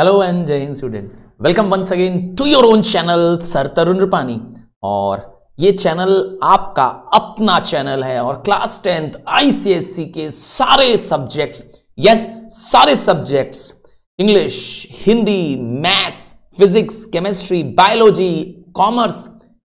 Hello and Jai Hind student welcome once again to your own channel sir Tarun Rupani और ये channel आपका अपना चैनल है और क्लास टेंथ आईसीएससी के सारे सब्जेक्ट्स यस सारे subjects English Hindi maths physics chemistry biology commerce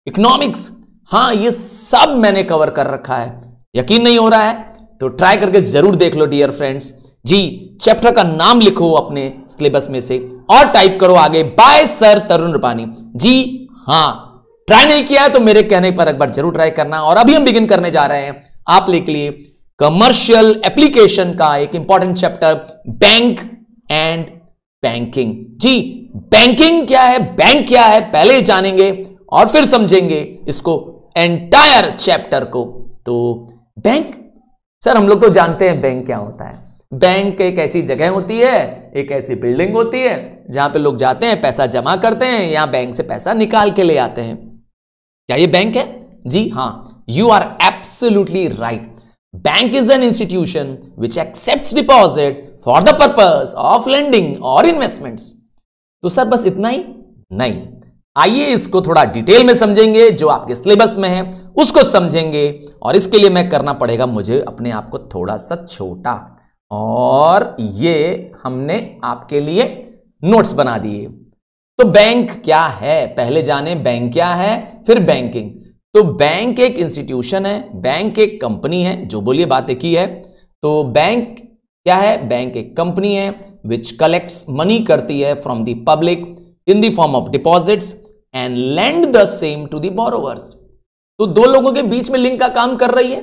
economics हाँ ये सब मैंने कवर कर रखा है यकीन नहीं हो रहा है तो ट्राई करके जरूर देख लो डियर फ्रेंड्स जी चैप्टर का नाम लिखो अपने सिलेबस में से और टाइप करो आगे बाय सर तरुण रूपानी जी हां ट्राई नहीं किया है तो मेरे कहने पर एक बार जरूर ट्राई करना और अभी हम बिगिन करने जा रहे हैं आप लेके लिए कमर्शियल एप्लीकेशन का एक important chapter bank and banking जी बैंकिंग क्या है बैंक क्या है पहले जानेंगे और फिर समझेंगे इसको एंटायर चैप्टर को तो बैंक सर हम लोग तो जानते हैं बैंक क्या होता है बैंक एक ऐसी जगह होती है एक ऐसी बिल्डिंग होती है जहां पे लोग जाते हैं पैसा जमा करते हैं या बैंक से पैसा निकाल के ले आते हैं क्या ये बैंक है जी हाँ you are absolutely right bank is an institution which accept deposit for the purpose of lending और इन्वेस्टमेंट तो सर बस इतना ही नहीं आइए इसको थोड़ा डिटेल में समझेंगे जो आपके सिलेबस में है उसको समझेंगे और इसके लिए मैं करना पड़ेगा मुझे अपने आप को थोड़ा सा छोटा और ये हमने आपके लिए नोट्स बना दिए तो बैंक क्या है पहले जाने बैंक क्या है फिर बैंकिंग तो बैंक एक इंस्टीट्यूशन है बैंक एक कंपनी है जो बोलिए बातें की है तो बैंक क्या है बैंक एक कंपनी है विच कलेक्ट्स मनी करती है from the public in the form of deposits and lend the same to the borrowers तो दो लोगों के बीच में लिंक का काम कर रही है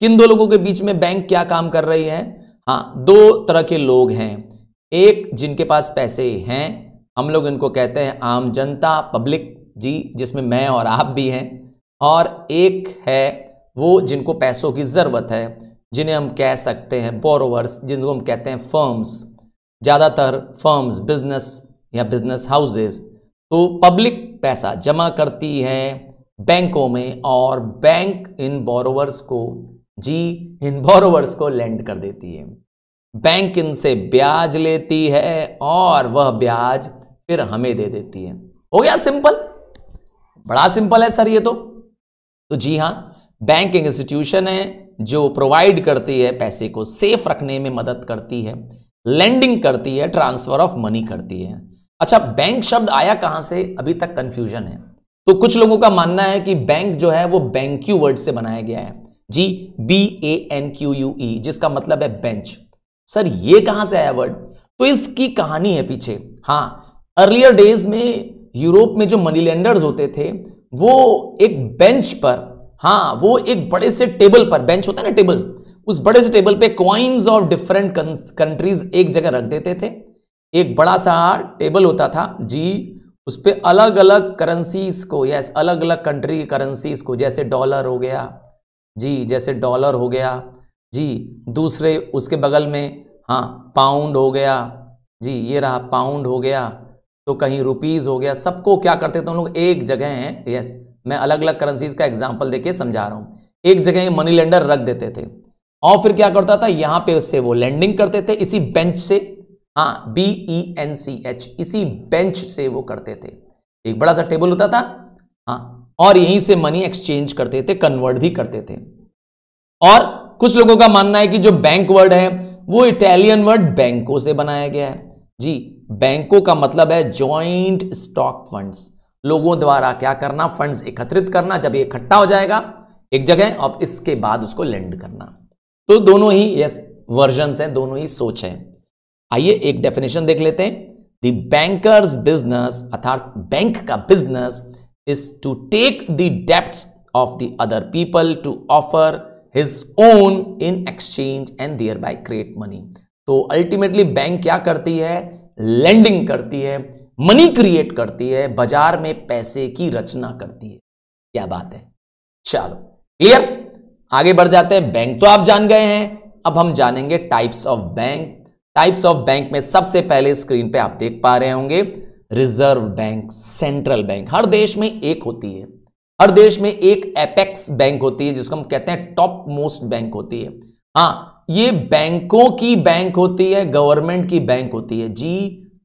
किन दो लोगों के बीच में बैंक क्या काम कर रही है हाँ दो तरह के लोग हैं एक जिनके पास पैसे हैं हम लोग इनको कहते हैं आम जनता पब्लिक जी जिसमें मैं और आप भी हैं और एक है वो जिनको पैसों की ज़रूरत है जिन्हें हम कह सकते हैं बोरोवर्स जिनको हम कहते हैं फर्म्स ज़्यादातर फर्म्स बिजनेस या बिजनेस हाउसेस तो पब्लिक पैसा जमा करती है बैंकों में और बैंक इन बोरोवर्स को जी इन बोरोवर्स को लेंड कर देती है बैंक इनसे ब्याज लेती है और वह ब्याज फिर हमें दे देती है हो गया सिंपल बड़ा सिंपल है सर ये तो तो जी हां बैंकिंग इंस्टीट्यूशन है जो प्रोवाइड करती है पैसे को सेफ रखने में मदद करती है लैंडिंग करती है ट्रांसफर ऑफ मनी करती है अच्छा बैंक शब्द आया कहां से अभी तक कंफ्यूजन है तो कुछ लोगों का मानना है कि बैंक जो है वो बैंक्यू वर्ड से बनाया गया है जी B A N Q U E जिसका मतलब है बेंच सर ये कहां से आया वर्ड तो इसकी कहानी है पीछे हाँ अर्लियर डेज में यूरोप में जो मनी लेंडर्स होते थे वो एक बेंच पर हाँ वो एक बड़े से टेबल पर बेंच होता है ना टेबल उस बड़े से टेबल पे क्वाइंस ऑफ डिफरेंट कंट्रीज एक जगह रख देते थे एक बड़ा सा टेबल होता था जी उस पर अलग अलग करेंसीज को यस अलग अलग कंट्री की करेंसीज को जैसे डॉलर हो गया जी जैसे डॉलर हो गया जी दूसरे उसके बगल में हाँ पाउंड हो गया जी ये रहा पाउंड हो गया तो कहीं रुपीज़ हो गया सबको क्या करते थे तो हम लोग एक जगह हैं यस मैं अलग अलग करेंसीज़ का एग्जाम्पल देके समझा रहा हूँ एक जगह मनी लेंडर रख देते थे और फिर क्या करता था यहाँ पे उससे वो लैंडिंग करते थे इसी बेंच से हाँ B E N C H इसी बेंच से वो करते थे एक बड़ा सा टेबल होता था हाँ और यहीं से मनी एक्सचेंज करते थे कन्वर्ट भी करते थे और कुछ लोगों का मानना है कि जो बैंक वर्ड है वो इटालियन वर्ड बैंकों से बनाया गया है जी बैंकों का मतलब है ज्वाइंट स्टॉक फंड्स लोगों द्वारा क्या करना फंड्स एकत्रित करना जब ये इकट्ठा हो जाएगा एक जगह और इसके बाद उसको लेंड करना तो दोनों ही यस वर्जन हैं दोनों ही सोच है आइए एक डेफिनेशन देख लेते हैं दैंकर्स बैंकर्स बिजनेस अर्थात बैंक का business is to take the debts of the other people to offer his own in exchange and thereby create money. तो अल्टीमेटली बैंक क्या करती है lending करती है मनी क्रिएट करती है बाजार में पैसे की रचना करती है क्या बात है चलो क्लियर आगे बढ़ जाते हैं बैंक तो आप जान गए हैं अब हम जानेंगे types of bank types of bank में सबसे पहले स्क्रीन पे आप देख पा रहे होंगे रिजर्व बैंक सेंट्रल बैंक हर देश में एक होती है हर देश में एक एपेक्स बैंक होती है जिसको हम कहते हैं टॉप मोस्ट बैंक होती है हाँ ये बैंकों की बैंक होती है गवर्नमेंट की बैंक होती है जी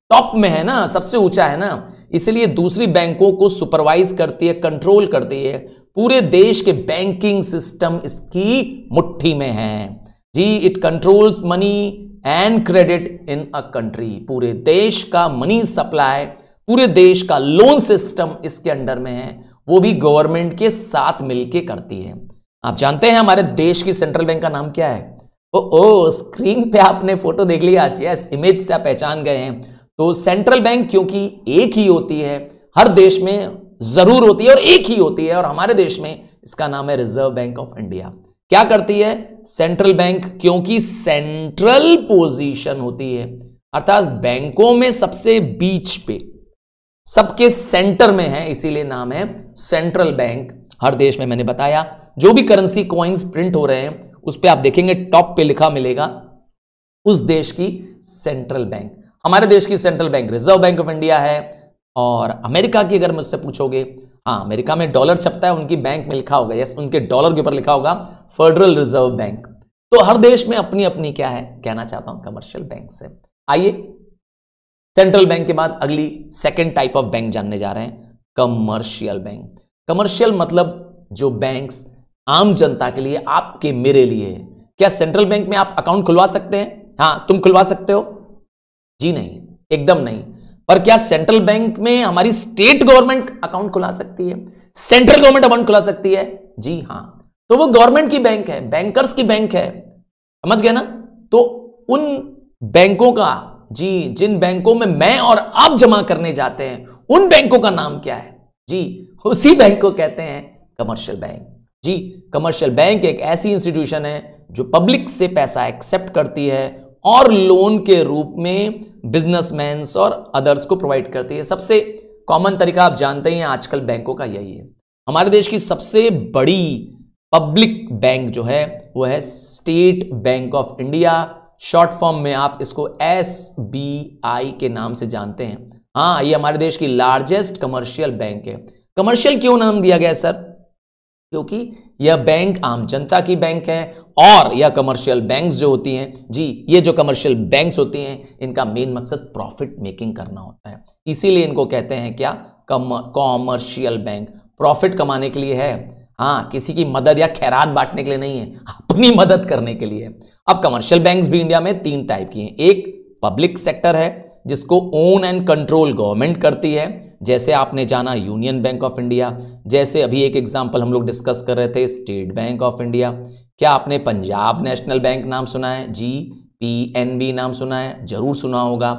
टॉप में है ना सबसे ऊंचा है ना इसलिए दूसरी बैंकों को सुपरवाइज करती है कंट्रोल करती है पूरे देश के बैंकिंग सिस्टम इसकी मुट्ठी में है जी it controls money and credit in a country पूरे देश का मनी सप्लाई पूरे देश का लोन सिस्टम इसके अंडर में है वो भी गवर्नमेंट के साथ मिलके करती है आप जानते हैं हमारे देश की सेंट्रल बैंक का नाम क्या है ओ ओ स्क्रीन पे आपने फोटो देख लिया यस इमेज से आप पहचान गए हैं तो सेंट्रल बैंक क्योंकि एक ही होती है हर देश में जरूर होती है और एक ही होती है और हमारे देश में इसका नाम है रिजर्व बैंक ऑफ इंडिया क्या करती है सेंट्रल बैंक क्योंकि सेंट्रल पोजीशन होती है अर्थात बैंकों में सबसे बीच पे सबके सेंटर में है इसीलिए नाम है सेंट्रल बैंक हर देश में मैंने बताया जो भी करेंसी क्वाइंस प्रिंट हो रहे हैं उस पर आप देखेंगे टॉप पे लिखा मिलेगा उस देश की सेंट्रल बैंक हमारे देश की central bank reserve bank of India है और अमेरिका की अगर मुझसे पूछोगे हाँ अमेरिका में डॉलर छपता है उनकी बैंक में लिखा होगा यस उनके डॉलर के ऊपर लिखा होगा फेडरल रिजर्व बैंक तो हर देश में अपनी अपनी क्या है कहना चाहता हूं कमर्शियल बैंक से आइए सेंट्रल बैंक के बाद अगली सेकेंड टाइप ऑफ बैंक जानने जा रहे हैं कमर्शियल बैंक कमर्शियल मतलब जो बैंक आम जनता के लिए आपके मेरे लिए क्या सेंट्रल बैंक में आप अकाउंट खुलवा सकते हैं हाँ तुम खुलवा सकते हो जी नहीं एकदम नहीं और क्या सेंट्रल बैंक में हमारी स्टेट गवर्नमेंट अकाउंट खुला सकती है सेंट्रल गवर्नमेंट अकाउंट खुला सकती है जी हाँ तो वो गवर्नमेंट की बैंक है बैंकर्स की बैंक है समझ गया ना तो उन बैंकों का जी जिन बैंकों में मैं और आप जमा करने जाते हैं उन बैंकों का नाम क्या है जी उसी बैंक को कहते हैं कमर्शियल बैंक जी कमर्शियल बैंक एक ऐसी इंस्टीट्यूशन है जो पब्लिक से पैसा एक्सेप्ट करती है और लोन के रूप में बिजनेसमैन और अदर्स को प्रोवाइड करती है सबसे कॉमन तरीका आप जानते हैं आजकल बैंकों का यही है हमारे देश की सबसे बड़ी पब्लिक बैंक जो है वो है state bank of India short form में आप इसको एस बी आई के नाम से जानते हैं हाँ ये हमारे देश की लार्जेस्ट कमर्शियल बैंक है कमर्शियल क्यों नाम दिया गया है सर क्योंकि यह बैंक आम जनता की बैंक है और यह कमर्शियल बैंक्स जो होती हैं जी ये जो कमर्शियल बैंक्स होती हैं इनका मेन मकसद प्रॉफिट मेकिंग करना होता है इसीलिए इनको कहते हैं क्या कम कॉमर्शियल बैंक प्रॉफिट कमाने के लिए है हाँ किसी की मदद या खैरात बांटने के लिए नहीं है अपनी मदद करने के लिए अब कमर्शियल बैंक्स भी इंडिया में तीन टाइप की हैं एक पब्लिक सेक्टर है जिसको ओन एंड कंट्रोल गवर्नमेंट करती है जैसे आपने जाना यूनियन बैंक ऑफ इंडिया जैसे अभी एक एग्जाम्पल हम लोग डिस्कस कर रहे थे स्टेट बैंक ऑफ इंडिया क्या आपने पंजाब नेशनल बैंक नाम सुना है जी पी एन बी नाम सुना है जरूर सुना होगा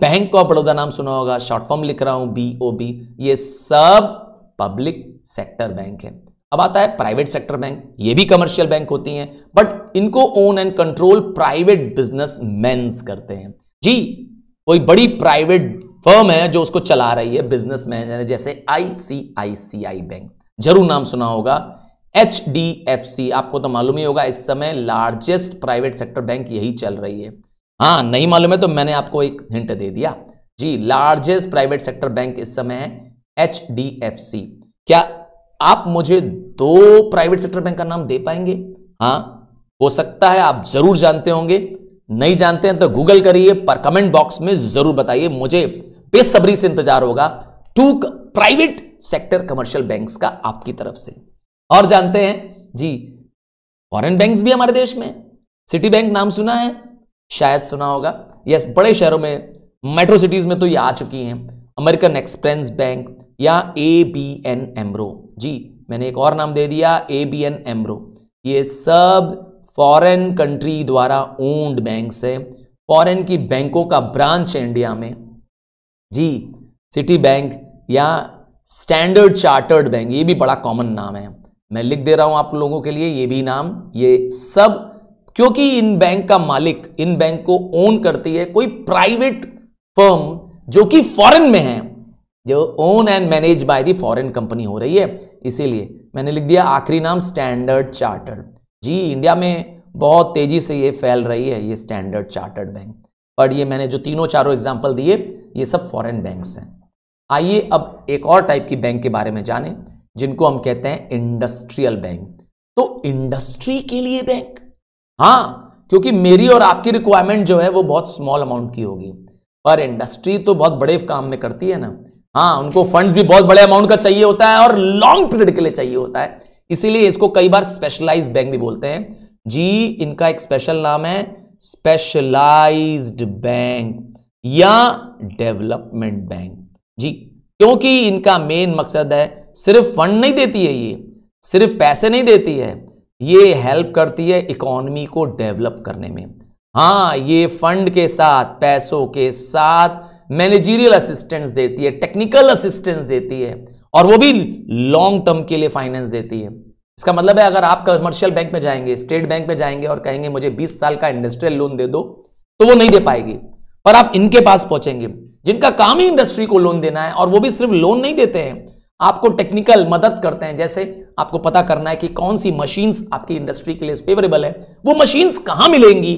बैंक ऑफ बड़ौदा नाम सुना होगा शॉर्ट फॉर्म लिख रहा हूं बी ओ बी ये सब पब्लिक सेक्टर बैंक है अब आता है प्राइवेट सेक्टर बैंक ये भी कमर्शियल बैंक होती हैं बट इनको own and control private business करते हैं जी कोई बड़ी प्राइवेट फर्म है जो उसको चला रही है बिजनेस मैनेजर जैसे आईसीआईसीआई बैंक जरूर नाम सुना होगा एच डी एफ सी आपको तो मालूम ही होगा इस समय लार्जेस्ट प्राइवेट सेक्टर बैंक यही चल रही है हाँ नहीं मालूम है तो मैंने आपको एक हिंट दे दिया जी लार्जेस्ट प्राइवेट सेक्टर बैंक इस समय है एच डी एफ सी क्या आप मुझे दो प्राइवेट सेक्टर बैंक का नाम दे पाएंगे हाँ हो सकता है आप जरूर जानते होंगे नहीं जानते हैं तो गूगल करिए पर कमेंट बॉक्स में जरूर बताइए मुझे बेसब्री से इंतजार होगा two private sector commercial banks का आपकी तरफ से और जानते हैं जी फॉरेन बैंक्स भी हमारे देश में सिटी बैंक नाम सुना है शायद सुना होगा यस बड़े शहरों में मेट्रो सिटीज में तो ये आ चुकी हैं अमेरिकन एक्सप्रेस बैंक या ए बी एन एमरो जी मैंने एक और नाम दे दिया ए बी एन एमरो ये सब फॉरेन कंट्री द्वारा ओन्ड बैंक है फॉरेन की बैंकों का ब्रांच है इंडिया में जी सिटी बैंक या स्टैंडर्ड चार्टर्ड बैंक ये भी बड़ा कॉमन नाम है मैं लिख दे रहा हूं आप लोगों के लिए ये भी नाम ये सब क्योंकि इन बैंक का मालिक इन बैंक को ओन करती है कोई प्राइवेट फर्म जो कि फॉरेन में है जो own and manage by the foreign company हो रही है इसीलिए मैंने लिख दिया आखिरी नाम स्टैंडर्ड चार्टर्ड जी इंडिया में बहुत तेजी से ये फैल रही है ये स्टैंडर्ड चार्टर्ड बैंक पर ये मैंने जो तीनों चारों एग्जाम्पल दिए ये सब फॉरेन बैंक्स हैं आइए अब एक और टाइप की बैंक के बारे में जानें जिनको हम कहते हैं इंडस्ट्रियल बैंक तो इंडस्ट्री के लिए बैंक हाँ क्योंकि मेरी और आपकी रिक्वायरमेंट जो है वो बहुत स्मॉल अमाउंट की होगी पर इंडस्ट्री तो बहुत बड़े काम में करती है ना हाँ उनको फंड्स भी बहुत बड़े अमाउंट का चाहिए होता है और लॉन्ग पीरियड के लिए चाहिए होता है इसीलिए इसको कई बार स्पेशलाइज बैंक भी बोलते हैं जी इनका एक स्पेशल नाम है स्पेशलाइज्ड बैंक या डेवलपमेंट बैंक जी क्योंकि इनका मेन मकसद है सिर्फ फंड नहीं देती है ये सिर्फ पैसे नहीं देती है ये हेल्प करती है इकोनॉमी को डेवलप करने में हाँ ये फंड के साथ पैसों के साथ मैनेजीरियल असिस्टेंस देती है टेक्निकल असिस्टेंस देती है और वो भी लॉन्ग टर्म के लिए फाइनेंस देती है इसका मतलब है अगर आप कमर्शियल बैंक में जाएंगे स्टेट बैंक में जाएंगे और कहेंगे मुझे 20 साल का इंडस्ट्रियल लोन दे दो तो वो नहीं दे पाएगी पर आप इनके पास पहुंचेंगे जिनका काम ही इंडस्ट्री को लोन देना है और वो भी सिर्फ लोन नहीं देते हैं आपको टेक्निकल मदद करते हैं जैसे आपको पता करना है कि कौन सी मशीन्स आपकी इंडस्ट्री के लिए फेवरेबल है वो मशीन्स कहां मिलेंगी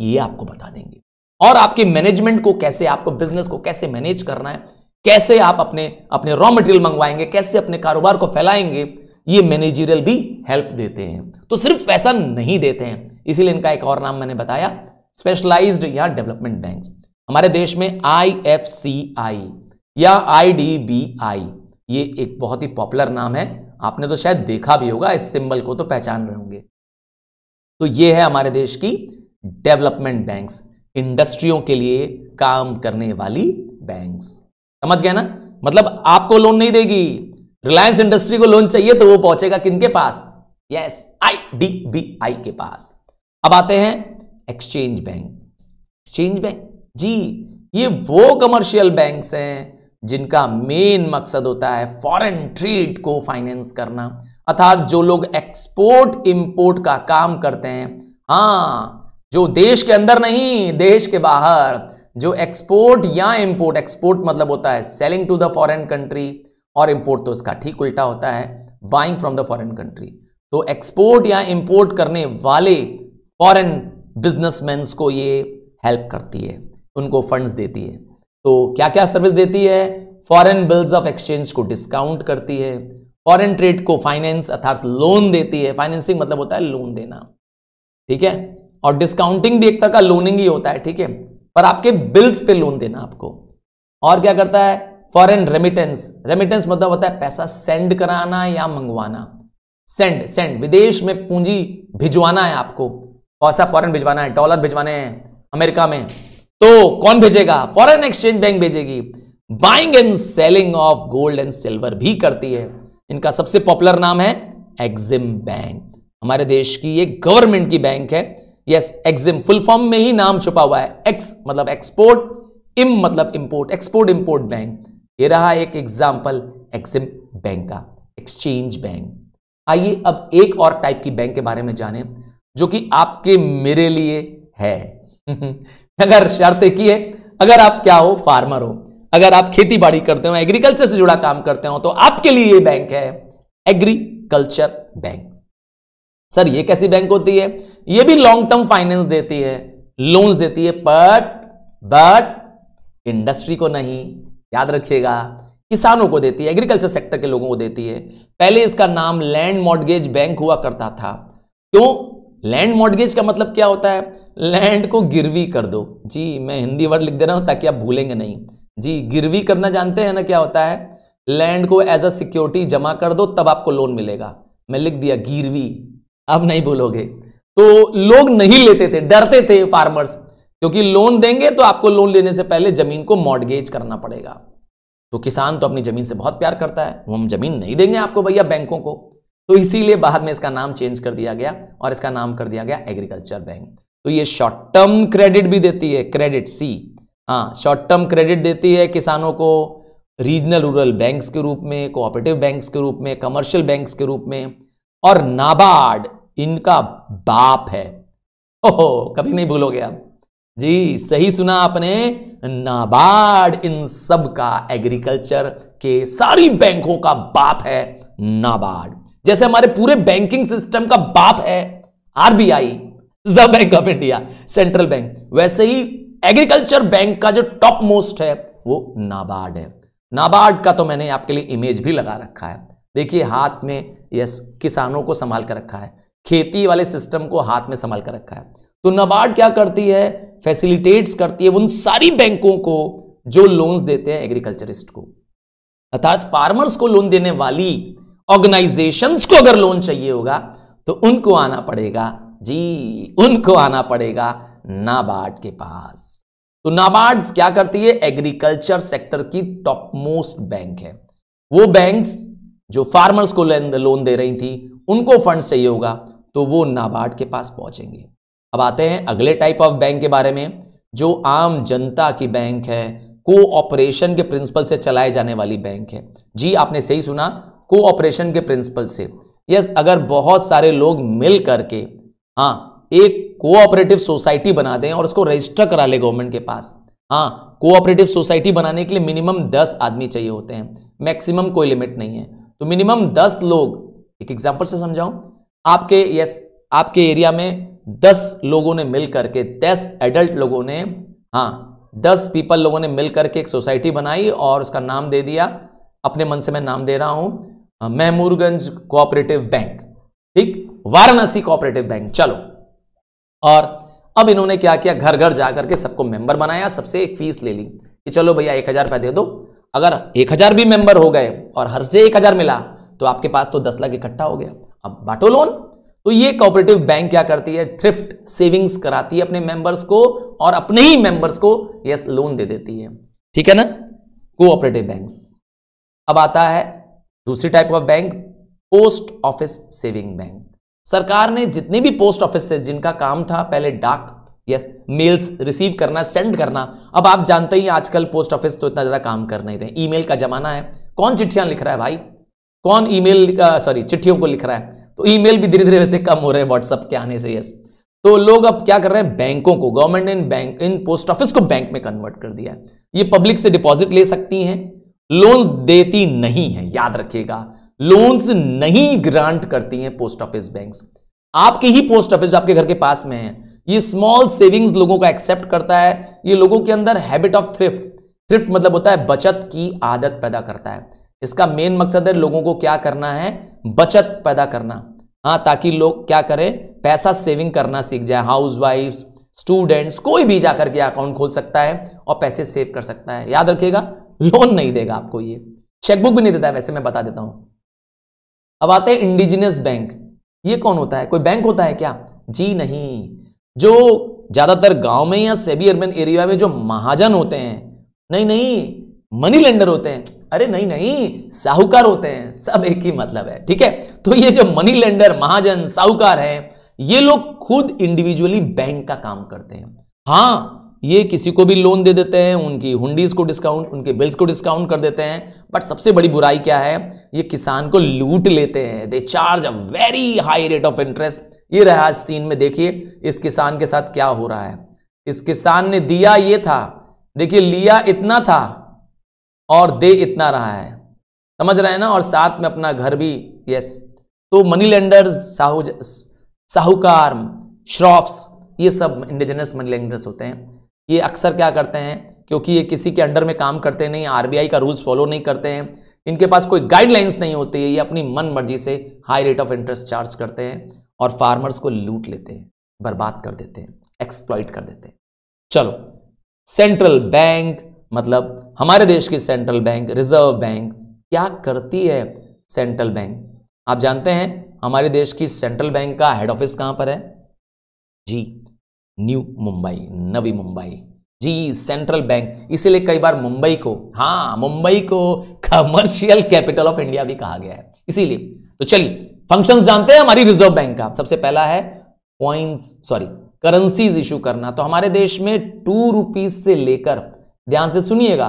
ये आपको बता देंगे और आपके मैनेजमेंट को कैसे आपको बिजनेस को कैसे मैनेज करना है कैसे आप अपने अपने रॉ मटेरियल मंगवाएंगे कैसे अपने कारोबार को फैलाएंगे ये मैनेजरियल भी हेल्प देते हैं तो सिर्फ पैसा नहीं देते हैं इसीलिए इनका एक और नाम मैंने बताया स्पेशलाइज्ड या डेवलपमेंट बैंक हमारे देश में आई या आई ये एक बहुत ही पॉपुलर नाम है आपने तो शायद देखा भी होगा इस सिंबल को तो पहचान रहे होंगे तो ये है हमारे देश की डेवलपमेंट बैंक्स इंडस्ट्रियों के लिए काम करने वाली बैंक्स समझ गए ना मतलब आपको लोन नहीं देगी रिलायंस इंडस्ट्री को लोन चाहिए तो वो पहुंचेगा किनके पास yes I D B I के पास अब आते हैं एक्सचेंज बैंक एक्सचेंज बैंक जी ये वो कमर्शियल बैंक्स हैं जिनका मेन मकसद होता है फॉरेन ट्रेड को फाइनेंस करना अर्थात जो लोग एक्सपोर्ट इंपोर्ट का काम करते हैं हाँ जो देश के अंदर नहीं देश के बाहर जो एक्सपोर्ट या इंपोर्ट एक्सपोर्ट मतलब होता है selling to the foreign country और इंपोर्ट तो इसका ठीक उल्टा होता है buying from the foreign country तो एक्सपोर्ट या इंपोर्ट करने वाले फॉरेन बिजनेसमैन को ये हेल्प करती है उनको फंड्स देती है तो क्या क्या सर्विस देती है फॉरेन बिल्स ऑफ एक्सचेंज को डिस्काउंट करती है फॉरेन ट्रेड को फाइनेंस अर्थात लोन देती है फाइनेंसिंग मतलब होता है लोन देना ठीक है और डिस्काउंटिंग भी एक तरह का लोनिंग ही होता है ठीक है पर आपके बिल्स पे लोन देना आपको और क्या करता है फॉरेन रेमिटेंस रेमिटेंस मतलब होता है पैसा सेंड कराना या मंगवाना सेंड सेंड विदेश में पूंजी भिजवाना है आपको बहुत सा फॉरन भिजवाना है डॉलर भिजवाने हैं अमेरिका में तो कौन भेजेगा फॉरेन एक्सचेंज बैंक भेजेगी buying and selling of gold and silver भी करती है इनका सबसे पॉपुलर नाम है एक्सिम बैंक हमारे देश की ये गवर्नमेंट की बैंक है यस एक्सिम फुल फॉर्म में ही नाम छुपा हुआ है एक्स मतलब एक्सपोर्ट इम मतलब इंपोर्ट एक्सपोर्ट इंपोर्ट बैंक ये रहा एक एग्जाम्पल एक्सिम बैंक का एक्सचेंज बैंक आइए अब एक और टाइप की बैंक के बारे में जानें जो कि आपके मेरे लिए है अगर शर्त एक ही है अगर आप क्या हो फार्मर हो अगर आप खेती बाड़ी करते हो एग्रीकल्चर से जुड़ा काम करते हो तो आपके लिए ये बैंक है एग्रीकल्चर बैंक सर ये कैसी बैंक होती है ये भी लॉन्ग टर्म फाइनेंस देती है लोन्स देती है बट बट इंडस्ट्री को नहीं याद रखिएगा किसानों को देती है एग्रीकल्चर सेक्टर के लोगों को देती है पहले इसका नाम लैंड मॉडगेज बैंक हुआ करता था क्यों लैंड मॉडगेज का मतलब क्या होता है लैंड को गिरवी कर दो जी मैं हिंदी वर्ड लिख दे रहा हूँ ताकि आप भूलेंगे नहीं जी गिरवी करना जानते हैं ना क्या होता है लैंड को एज अ सिक्योरिटी जमा कर दो तब आपको लोन मिलेगा मैं लिख दिया गिरवी अब नहीं भूलोगे तो लोग नहीं लेते थे डरते थे फार्मर्स क्योंकि लोन देंगे तो आपको लोन लेने से पहले जमीन को मॉडगेज करना पड़ेगा तो किसान तो अपनी जमीन से बहुत प्यार करता है हम जमीन नहीं देंगे आपको भैया बैंकों को तो इसीलिए बाद में इसका नाम चेंज कर दिया गया और इसका नाम कर दिया गया एग्रीकल्चर बैंक तो ये शॉर्ट टर्म क्रेडिट भी देती है क्रेडिट सी हाँ शॉर्ट टर्म क्रेडिट देती है किसानों को रीजनल रूरल बैंक्स के रूप में कोऑपरेटिव बैंक्स के रूप में कमर्शियल बैंक्स के रूप में और नाबार्ड इनका बाप है ओहो कभी नहीं भूलोगे आप जी सही सुना आपने नाबार्ड इन सब का एग्रीकल्चर के सारी बैंकों का बाप है नाबार्ड जैसे हमारे पूरे बैंकिंग सिस्टम का बाप है RBI reserve bank of India central bank वैसे ही एग्रीकल्चर बैंक का जो टॉप मोस्ट है वो नाबार्ड है नाबार्ड का तो मैंने आपके लिए इमेज भी लगा रखा है देखिए हाथ में यस किसानों को संभाल कर रखा है खेती वाले सिस्टम को हाथ में संभाल कर रखा है तो नाबार्ड क्या करती है फैसिलिटेट्स करती है उन सारी बैंकों को जो लोन्स देते हैं एग्रीकल्चरिस्ट को अर्थात फार्मर्स को लोन देने वाली ऑर्गेनाइजेशंस को अगर लोन चाहिए होगा तो उनको आना पड़ेगा जी उनको आना पड़ेगा नाबार्ड के पास तो नाबार्ड क्या करती है एग्रीकल्चर सेक्टर की टॉप मोस्ट बैंक है वो बैंक जो फार्मर्स को लोन दे रही थी उनको फंड चाहिए होगा तो वो नाबार्ड के पास पहुंचेंगे अब आते हैं अगले टाइप ऑफ बैंक के बारे में जो आम जनता की बैंक है कोऑपरेशन के प्रिंसिपल से चलाए जाने वाली बैंक है जी आपने सही सुना कोऑपरेशन के प्रिंसिपल से यस अगर बहुत सारे लोग मिल करके हाँ एक कोऑपरेटिव सोसाइटी बना दें और उसको रजिस्टर करा ले गवर्नमेंट के पास हाँ कोऑपरेटिव सोसाइटी बनाने के लिए मिनिमम दस आदमी चाहिए होते हैं मैक्सिमम कोई लिमिट नहीं है तो मिनिमम दस लोग एक एग्जाम्पल से समझाऊं आपके यस आपके एरिया में दस लोगों ने मिल करके दस एडल्ट लोगों ने हाँ दस पीपल लोगों ने मिल करके एक सोसाइटी बनाई और उसका नाम दे दिया अपने मन से मैं नाम दे रहा हूँ मैमूरगंज कोऑपरेटिव बैंक ठीक वाराणसी कोऑपरेटिव बैंक चलो और अब इन्होंने क्या किया घर घर जाकर के सबको मेंबर बनाया सबसे एक फीस ले ली कि चलो भैया एक हजार रुपया दे दो अगर एक हजार भी मेंबर हो गए और हर से एक हजार मिला तो आपके पास तो दस लाख इकट्ठा हो गया अब बाटो लोन तो ये कोऑपरेटिव बैंक क्या करती है थ्रिफ्ट सेविंग्स कराती है अपने मेंबर्स को और अपने ही मेंबर्स को यस लोन दे देती है ठीक है ना कोऑपरेटिव बैंक्स अब आता है दूसरी type of bank post office saving bank सरकार ने जितने भी पोस्ट ऑफिस से जिनका काम था पहले डाक यस मेल्स रिसीव करना सेंड करना अब आप जानते ही आजकल पोस्ट ऑफिस तो इतना ज़्यादा काम कर नहीं रहे ईमेल का जमाना है कौन चिट्ठियां लिख रहा है भाई कौन ईमेल सॉरी चिट्ठियों को लिख रहा है तो ईमेल भी धीरे धीरे वैसे कम हो रहे हैं व्हाट्सअप के आने से यस तो लोग अब क्या कर रहे हैं बैंकों को गवर्नमेंट इन बैंक इन पोस्ट ऑफिस को बैंक में कन्वर्ट कर दिया है ये पब्लिक से डिपॉजिट ले सकती हैं लोन्स देती नहीं है याद रखिएगा लोन्स नहीं ग्रांट करती हैं पोस्ट ऑफिस बैंक आपके ही पोस्ट ऑफिस आपके घर के पास में है ये स्मॉल सेविंग्स लोगों का एक्सेप्ट करता है ये लोगों के अंदर हैबिट ऑफ थ्रिफ्ट थ्रिफ्ट मतलब होता है बचत की आदत पैदा करता है इसका मेन मकसद है लोगों को क्या करना है बचत पैदा करना हाँ ताकि लोग क्या करें पैसा सेविंग करना सीख जाए हाउस वाइफ स्टूडेंट्स कोई भी जाकर के अकाउंट खोल सकता है और पैसे सेव कर सकता है याद रखिएगा लोन नहीं देगा आपको ये चेकबुक भी नहीं देता है वैसे मैं बता देता हूं अब आते हैं इंडिजिनियस बैंक ये कौन होता है कोई बैंक होता है क्या जी नहीं जो ज्यादातर गांव में या सेबी अर्बन एरिया में जो महाजन होते हैं नहीं नहीं मनी लेंडर होते हैं अरे नहीं नहीं साहूकार होते हैं सब एक ही मतलब है ठीक है तो ये जो मनी लेंडर महाजन साहूकार है ये लोग खुद इंडिविजुअली बैंक का काम करते हैं हाँ ये किसी को भी लोन दे देते हैं उनकी हुंडीज को डिस्काउंट उनके बिल्स को डिस्काउंट कर देते हैं बट सबसे बड़ी बुराई क्या है ये किसान को लूट लेते हैं they charge a very high rate of interest ये रहा सीन में देखिए इस किसान के साथ क्या हो रहा है इस किसान ने दिया ये था देखिए लिया इतना था और दे इतना रहा है समझ रहे हैं ना और साथ में अपना घर भी यस तो मनी लेंडर्स साहू साहूकार श्रॉफ्स ये सब इंडिजिनस मनी लेंडर्स होते हैं ये अक्सर क्या करते हैं क्योंकि ये किसी के अंडर में काम करते नहीं आरबीआई का रूल्स फॉलो नहीं करते हैं इनके पास कोई गाइडलाइंस नहीं होती है ये अपनी मन मर्जी से high rate of interest charge करते हैं और फार्मर्स को लूट लेते हैं बर्बाद कर देते हैं एक्सप्लॉइट कर देते हैं चलो सेंट्रल बैंक मतलब हमारे देश की सेंट्रल बैंक रिजर्व बैंक क्या करती है सेंट्रल बैंक आप जानते हैं हमारे देश की सेंट्रल बैंक का हेड ऑफिस कहां पर है जी न्यू मुंबई नवी मुंबई जी सेंट्रल बैंक इसीलिए कई बार मुंबई को हाँ मुंबई को कमर्शियल कैपिटल ऑफ इंडिया भी कहा गया है इसीलिए तो चलिए फंक्शंस जानते हैं हमारी रिजर्व बैंक का सबसे पहला है कॉइन्स सॉरी करेंसीज इशू करना तो हमारे देश में टू रुपीज से लेकर ध्यान से सुनिएगा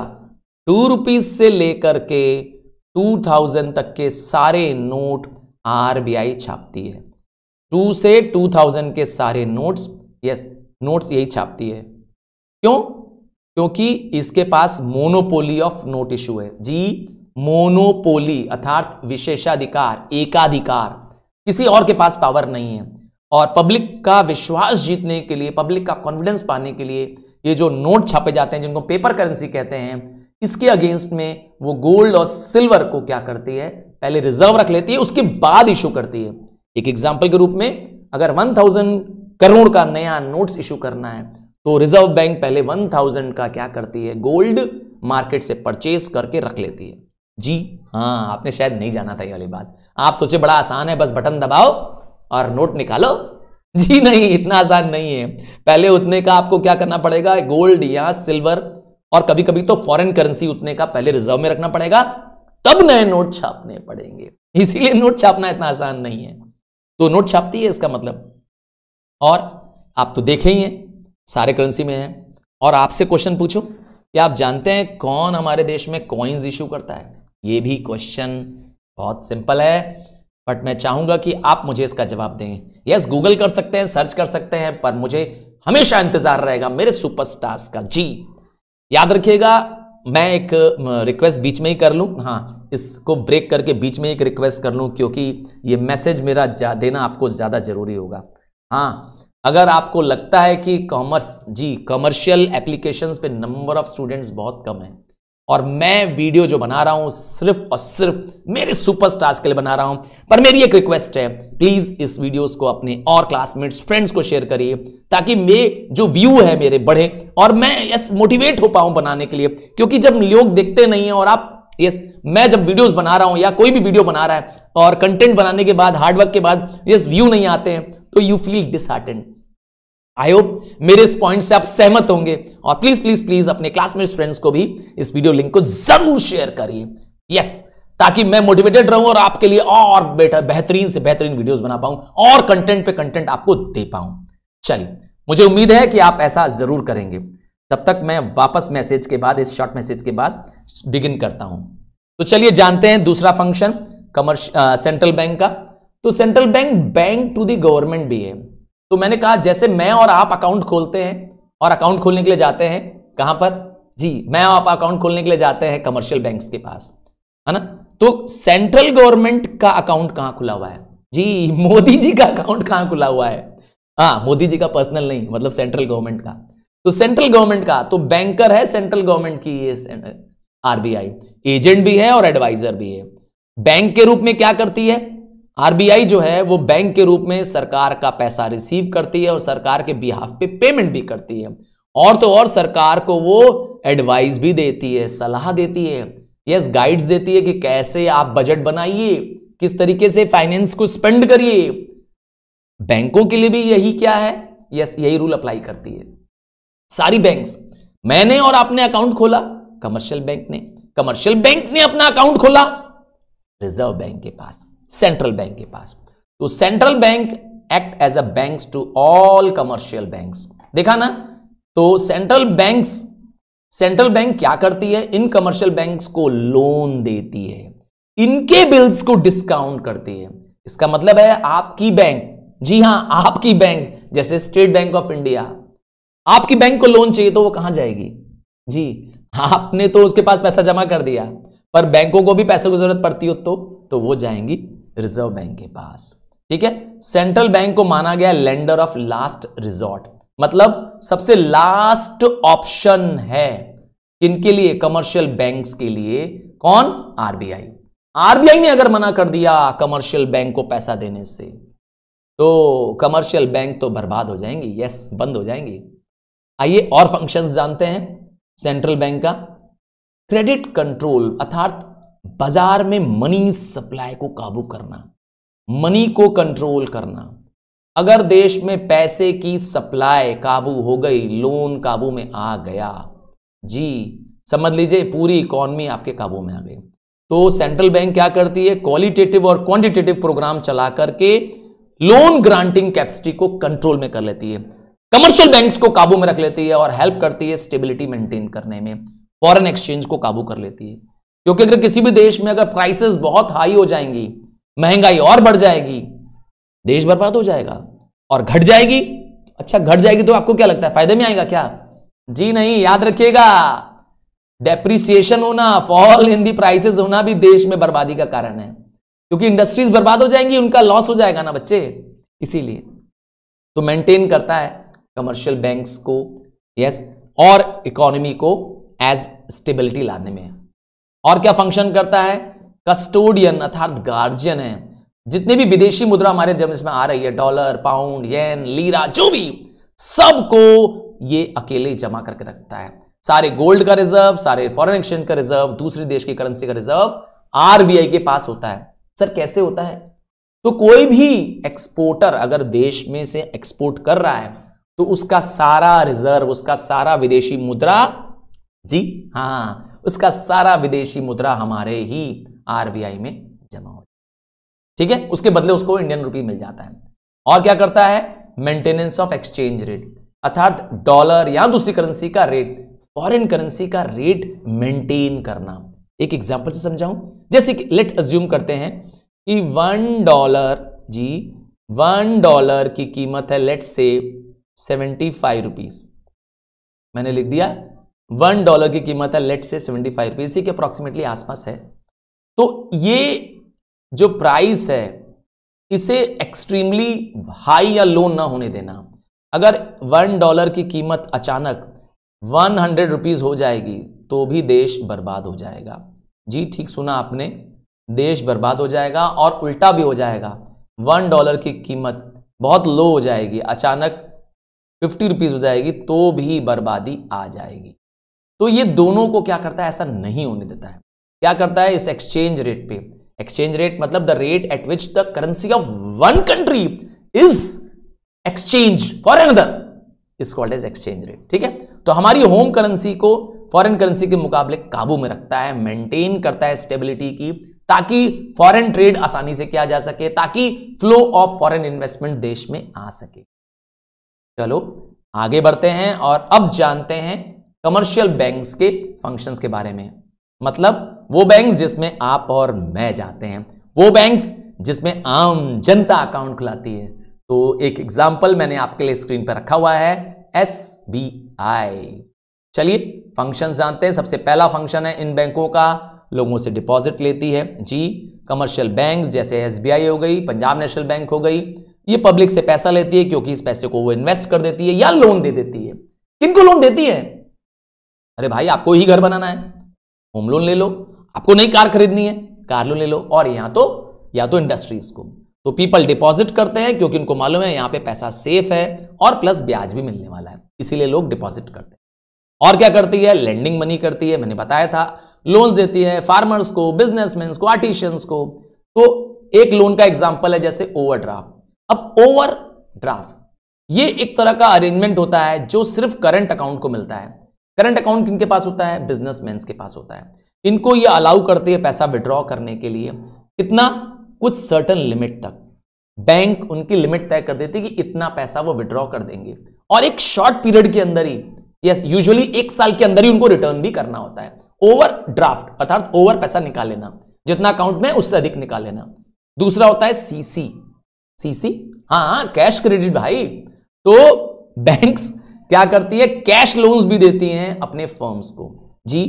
टू रुपीज से लेकर के टू थाउजेंड तक के सारे नोट आरबीआई छापती है टू से टू थाउजेंड के सारे नोट्स यस नोट्स यही छापती है क्यों क्योंकि इसके पास मोनोपोली ऑफ नोट इशू है जी मोनोपोली अर्थात विशेषाधिकार एकाधिकार किसी और के पास पावर नहीं है और पब्लिक का विश्वास जीतने के लिए पब्लिक का कॉन्फिडेंस पाने के लिए ये जो नोट छापे जाते हैं जिनको पेपर करेंसी कहते हैं इसके अगेंस्ट में वो गोल्ड और सिल्वर को क्या करती है पहले रिजर्व रख लेती है उसके बाद इशू करती है एक एग्जाम्पल के रूप में अगर वन थाउजेंड करोड़ का नया नोट्स इशू करना है तो रिजर्व बैंक पहले वन थाउजेंड का क्या करती है गोल्ड मार्केट से परचेस करके रख लेती है जी हाँ आपने शायद नहीं जाना था ये वाली बात आप सोचे बड़ा आसान है बस बटन दबाओ और नोट निकालो जी नहीं इतना आसान नहीं है पहले उतने का आपको क्या करना पड़ेगा गोल्ड या सिल्वर और कभी कभी तो फॉरेन करेंसी उतने का पहले रिजर्व में रखना पड़ेगा तब नए नोट छापने पड़ेंगे इसीलिए नोट छापना इतना आसान नहीं है तो नोट छापती है इसका मतलब और आप तो देखे ही हैं सारे करेंसी में है और आपसे क्वेश्चन पूछो कि आप जानते हैं कौन हमारे देश में कॉइन्स इशू करता है ये भी क्वेश्चन बहुत सिंपल है बट मैं चाहूंगा कि आप मुझे इसका जवाब देंगे यस गूगल कर सकते हैं सर्च कर सकते हैं पर मुझे हमेशा इंतजार रहेगा मेरे सुपरस्टार्स का जी याद रखिएगा मैं एक रिक्वेस्ट बीच में ही कर लूँ हाँ इसको ब्रेक करके बीच में एक रिक्वेस्ट कर लूँ क्योंकि ये मैसेज मेरा जा देना आपको ज़्यादा ज़रूरी होगा हाँ अगर आपको लगता है कि कॉमर्स जी कमर्शियल एप्लीकेशंस पे नंबर ऑफ स्टूडेंट्स बहुत कम है और मैं वीडियो जो बना रहा हूं सिर्फ और सिर्फ मेरे सुपरस्टार्स के लिए बना रहा हूं पर मेरी एक रिक्वेस्ट है प्लीज इस वीडियोस को अपने और क्लासमेट्स फ्रेंड्स को शेयर करिए ताकि मे जो व्यू है मेरे बढ़े और मैं यस मोटिवेट हो पाऊं बनाने के लिए क्योंकि जब लोग देखते नहीं है और आप यस मैं जब वीडियोस बना रहा हूं या कोई भी वीडियो बना रहा है और कंटेंट बनाने के बाद हार्डवर्क के बाद ये व्यू नहीं आते हैं तो you feel disheartened I hope मेरे इस पॉइंट से आप सहमत होंगे और प्लीज प्लीज प्लीज अपने क्लासमेट्स फ्रेंड्स को भी इस वीडियो लिंक को जरूर शेयर करिए यस ताकि मैं मोटिवेटेड रहूं और आपके लिए और बेटर बेहतरीन से बेहतरीन वीडियोस बना पाऊं और कंटेंट पे कंटेंट आपको दे पाऊं चलिए मुझे उम्मीद है कि आप ऐसा जरूर करेंगे तब तक मैं वापस मैसेज के बाद इस शॉर्ट मैसेज के बाद बिगिन करता हूं तो चलिए जानते हैं दूसरा फंक्शन कमर्श सेंट्रल बैंक का तो central bank bank to the government भी है तो मैंने कहा जैसे मैं और आप अकाउंट खोलते हैं और अकाउंट खोलने के लिए जाते हैं कहां पर जी मैं और आप अकाउंट खोलने के लिए जाते हैं कमर्शियल बैंक्स के पास है ना तो सेंट्रल गवर्नमेंट का अकाउंट कहां खुला हुआ है जी मोदी जी का अकाउंट कहां खुला हुआ है हाँ मोदी जी का पर्सनल नहीं मतलब सेंट्रल गवर्नमेंट का तो सेंट्रल गवर्नमेंट का तो बैंकर है सेंट्रल गवर्नमेंट की आरबीआई एजेंट भी है और एडवाइजर भी है बैंक के रूप में क्या करती है आरबीआई जो है वो बैंक के रूप में सरकार का पैसा रिसीव करती है और सरकार के बिहाफ पे पेमेंट भी करती है और तो और सरकार को वो एडवाइस भी देती है सलाह देती है यस गाइड्स देती है कि कैसे आप बजट बनाइए किस तरीके से फाइनेंस को स्पेंड करिए बैंकों के लिए भी यही क्या है यस यही रूल अप्लाई करती है सारी बैंक्स मैंने और आपने अकाउंट खोला कमर्शियल बैंक ने कमर्शियल बैंक ने अपना अकाउंट खोला रिजर्व बैंक के पास सेंट्रल बैंक के पास तो central bank act as a bank to all commercial bank देखा ना तो सेंट्रल बैंक सेंट्रल बैंक क्या करती है इन कमर्शियल बैंक को लोन देती है इनके बिल्स को डिस्काउंट करती है इसका मतलब है आपकी बैंक जी हाँ आपकी बैंक जैसे स्टेट बैंक ऑफ इंडिया आपकी बैंक को लोन चाहिए तो वो कहां जाएगी जी आपने तो उसके पास पैसा जमा कर दिया पर बैंकों को भी पैसे की जरूरत पड़ती हो तो तो वो जाएंगी रिजर्व बैंक के पास ठीक है सेंट्रल बैंक को माना गया लेंडर ऑफ लास्ट रिजॉर्ट मतलब सबसे लास्ट ऑप्शन है किनके लिए कमर्शियल बैंक्स के लिए कौन आरबीआई आरबीआई ने अगर मना कर दिया कमर्शियल बैंक को पैसा देने से तो कमर्शियल बैंक तो बर्बाद हो जाएंगी यस बंद हो जाएंगी आइए और फंक्शंस जानते हैं सेंट्रल बैंक का क्रेडिट कंट्रोल अर्थात बाजार में मनी सप्लाई को काबू करना मनी को कंट्रोल करना अगर देश में पैसे की सप्लाई काबू हो गई लोन काबू में आ गया जी समझ लीजिए पूरी इकॉनमी आपके काबू में आ गई तो सेंट्रल बैंक क्या करती है क्वालिटेटिव और क्वांटिटेटिव प्रोग्राम चला करके लोन ग्रांटिंग कैपेसिटी को कंट्रोल में कर लेती है कमर्शियल बैंक्स को काबू में रख लेती है और हेल्प करती है स्टेबिलिटी मेंटेन करने में फॉरेन एक्सचेंज को काबू कर लेती है क्योंकि अगर किसी भी देश में अगर प्राइसेस बहुत हाई हो जाएंगी महंगाई और बढ़ जाएगी देश बर्बाद हो जाएगा और घट जाएगी अच्छा घट जाएगी तो आपको क्या लगता है फायदे में आएगा क्या जी नहीं याद रखिएगा डेप्रिसिएशन होना फॉल इन दी प्राइसेस होना भी देश में बर्बादी का कारण है क्योंकि इंडस्ट्रीज बर्बाद हो जाएंगी उनका लॉस हो जाएगा ना बच्चे इसीलिए तो मेंटेन करता है कमर्शियल बैंक्स को यस और इकोनॉमी को एज स्टेबिलिटी लाने में और क्या फंक्शन करता है कस्टोडियन अर्थात गार्जियन है जितने भी विदेशी मुद्रा हमारे जब इसमें आ रही है डॉलर पाउंड येन लीरा जो भी सबको ये अकेले जमा करके रखता है सारे गोल्ड का रिजर्व सारे फॉरेन एक्सचेंज का रिजर्व दूसरे देश की करेंसी का रिजर्व आरबीआई के पास होता है सर कैसे होता है तो कोई भी एक्सपोर्टर अगर देश में से एक्सपोर्ट कर रहा है तो उसका सारा रिजर्व उसका सारा विदेशी मुद्रा जी हाँ उसका सारा विदेशी मुद्रा हमारे ही आरबीआई में जमा हो ठीक है उसके बदले उसको इंडियन रुपी मिल जाता है और क्या करता है मेंटेनेंस ऑफ एक्सचेंज रेट अर्थात डॉलर या दूसरी करेंसी का रेट फॉरेन करेंसी का रेट मेंटेन करना एक एग्जांपल से समझाऊं जैसे कि लेट अज्यूम करते हैं कि वन डॉलर जी वन डॉलर की कीमत है लेट से सेवेंटी फाइव रुपीज़ मैंने लिख दिया वन डॉलर की कीमत है लेट से सेवेंटी फाइव रुपीज़ इसी के अप्रॉक्सीमेटली आसपास है तो ये जो प्राइस है इसे एक्सट्रीमली हाई या लो ना होने देना अगर वन डॉलर की कीमत अचानक वन हंड्रेड रुपीज़ हो जाएगी तो भी देश बर्बाद हो जाएगा जी ठीक सुना आपने देश बर्बाद हो जाएगा और उल्टा भी हो जाएगा वन डॉलर की कीमत बहुत लो हो जाएगी अचानक फिफ्टी रुपीज़ हो जाएगी तो भी बर्बादी आ जाएगी तो ये दोनों को क्या करता है ऐसा नहीं होने देता है क्या करता है इस एक्सचेंज रेट पे एक्सचेंज रेट मतलब the rate at which the currency of one country is exchange for another is called as exchange rate ठीक है तो हमारी होम करेंसी को फॉरेन करेंसी के मुकाबले काबू में रखता है मेंटेन करता है स्टेबिलिटी की ताकि फॉरेन ट्रेड आसानी से किया जा सके ताकि फ्लो ऑफ फॉरेन इन्वेस्टमेंट देश में आ सके चलो आगे बढ़ते हैं और अब जानते हैं कमर्शियल बैंक्स के फंक्शंस के बारे में मतलब वो बैंक्स जिसमें आप और मैं जाते हैं वो बैंक्स जिसमें आम जनता अकाउंट खुलाती है तो एक एग्जाम्पल मैंने आपके लिए स्क्रीन पर रखा हुआ है एस बी आई चलिए फंक्शन जानते हैं सबसे पहला फंक्शन है इन बैंकों का लोगों से डिपॉजिट लेती है जी कमर्शियल बैंक जैसे एस हो गई पंजाब नेशनल बैंक हो गई ये पब्लिक से पैसा लेती है क्योंकि इस पैसे को वो इन्वेस्ट कर देती है या लोन दे देती है किनको लोन देती है अरे भाई आपको ही घर बनाना है होम लोन ले लो आपको नई कार खरीदनी है कार लोन ले लो और यहां तो या तो इंडस्ट्रीज को तो पीपल डिपॉजिट करते हैं क्योंकि उनको मालूम है यहां पे पैसा सेफ है और प्लस ब्याज भी मिलने वाला है इसीलिए लोग डिपॉजिट करते हैं और क्या करती है लेंडिंग मनी करती है मैंने बताया था लोन्स देती है फार्मर्स को बिजनेसमैन को आर्टिशियंस को तो एक लोन का एग्जाम्पल है जैसे ओवरड्राफ्ट अब ओवर ड्राफ्ट ये एक तरह का अरेंजमेंट होता है जो सिर्फ करंट अकाउंट को मिलता है करंट अकाउंट किनके पास होता है बिजनेसमैन के पास होता है इनको ये अलाउ करते हैं पैसा विड्रॉ करने के लिए कितना कुछ सर्टन लिमिट तक बैंक उनकी लिमिट तय कर देते कि इतना पैसा वो विड्रॉ कर देंगे और एक शॉर्ट पीरियड के अंदर ही यस यूजुअली एक साल के अंदर ही उनको रिटर्न भी करना होता है ओवर ड्राफ्ट अर्थात ओवर पैसा निकाल लेना जितना अकाउंट में उससे अधिक निकाल लेना दूसरा होता है सीसी सीसी हाँ कैश हाँ, क्रेडिट भाई तो बैंक्स क्या करती है कैश लोन्स भी देती हैं अपने फर्म्स को जी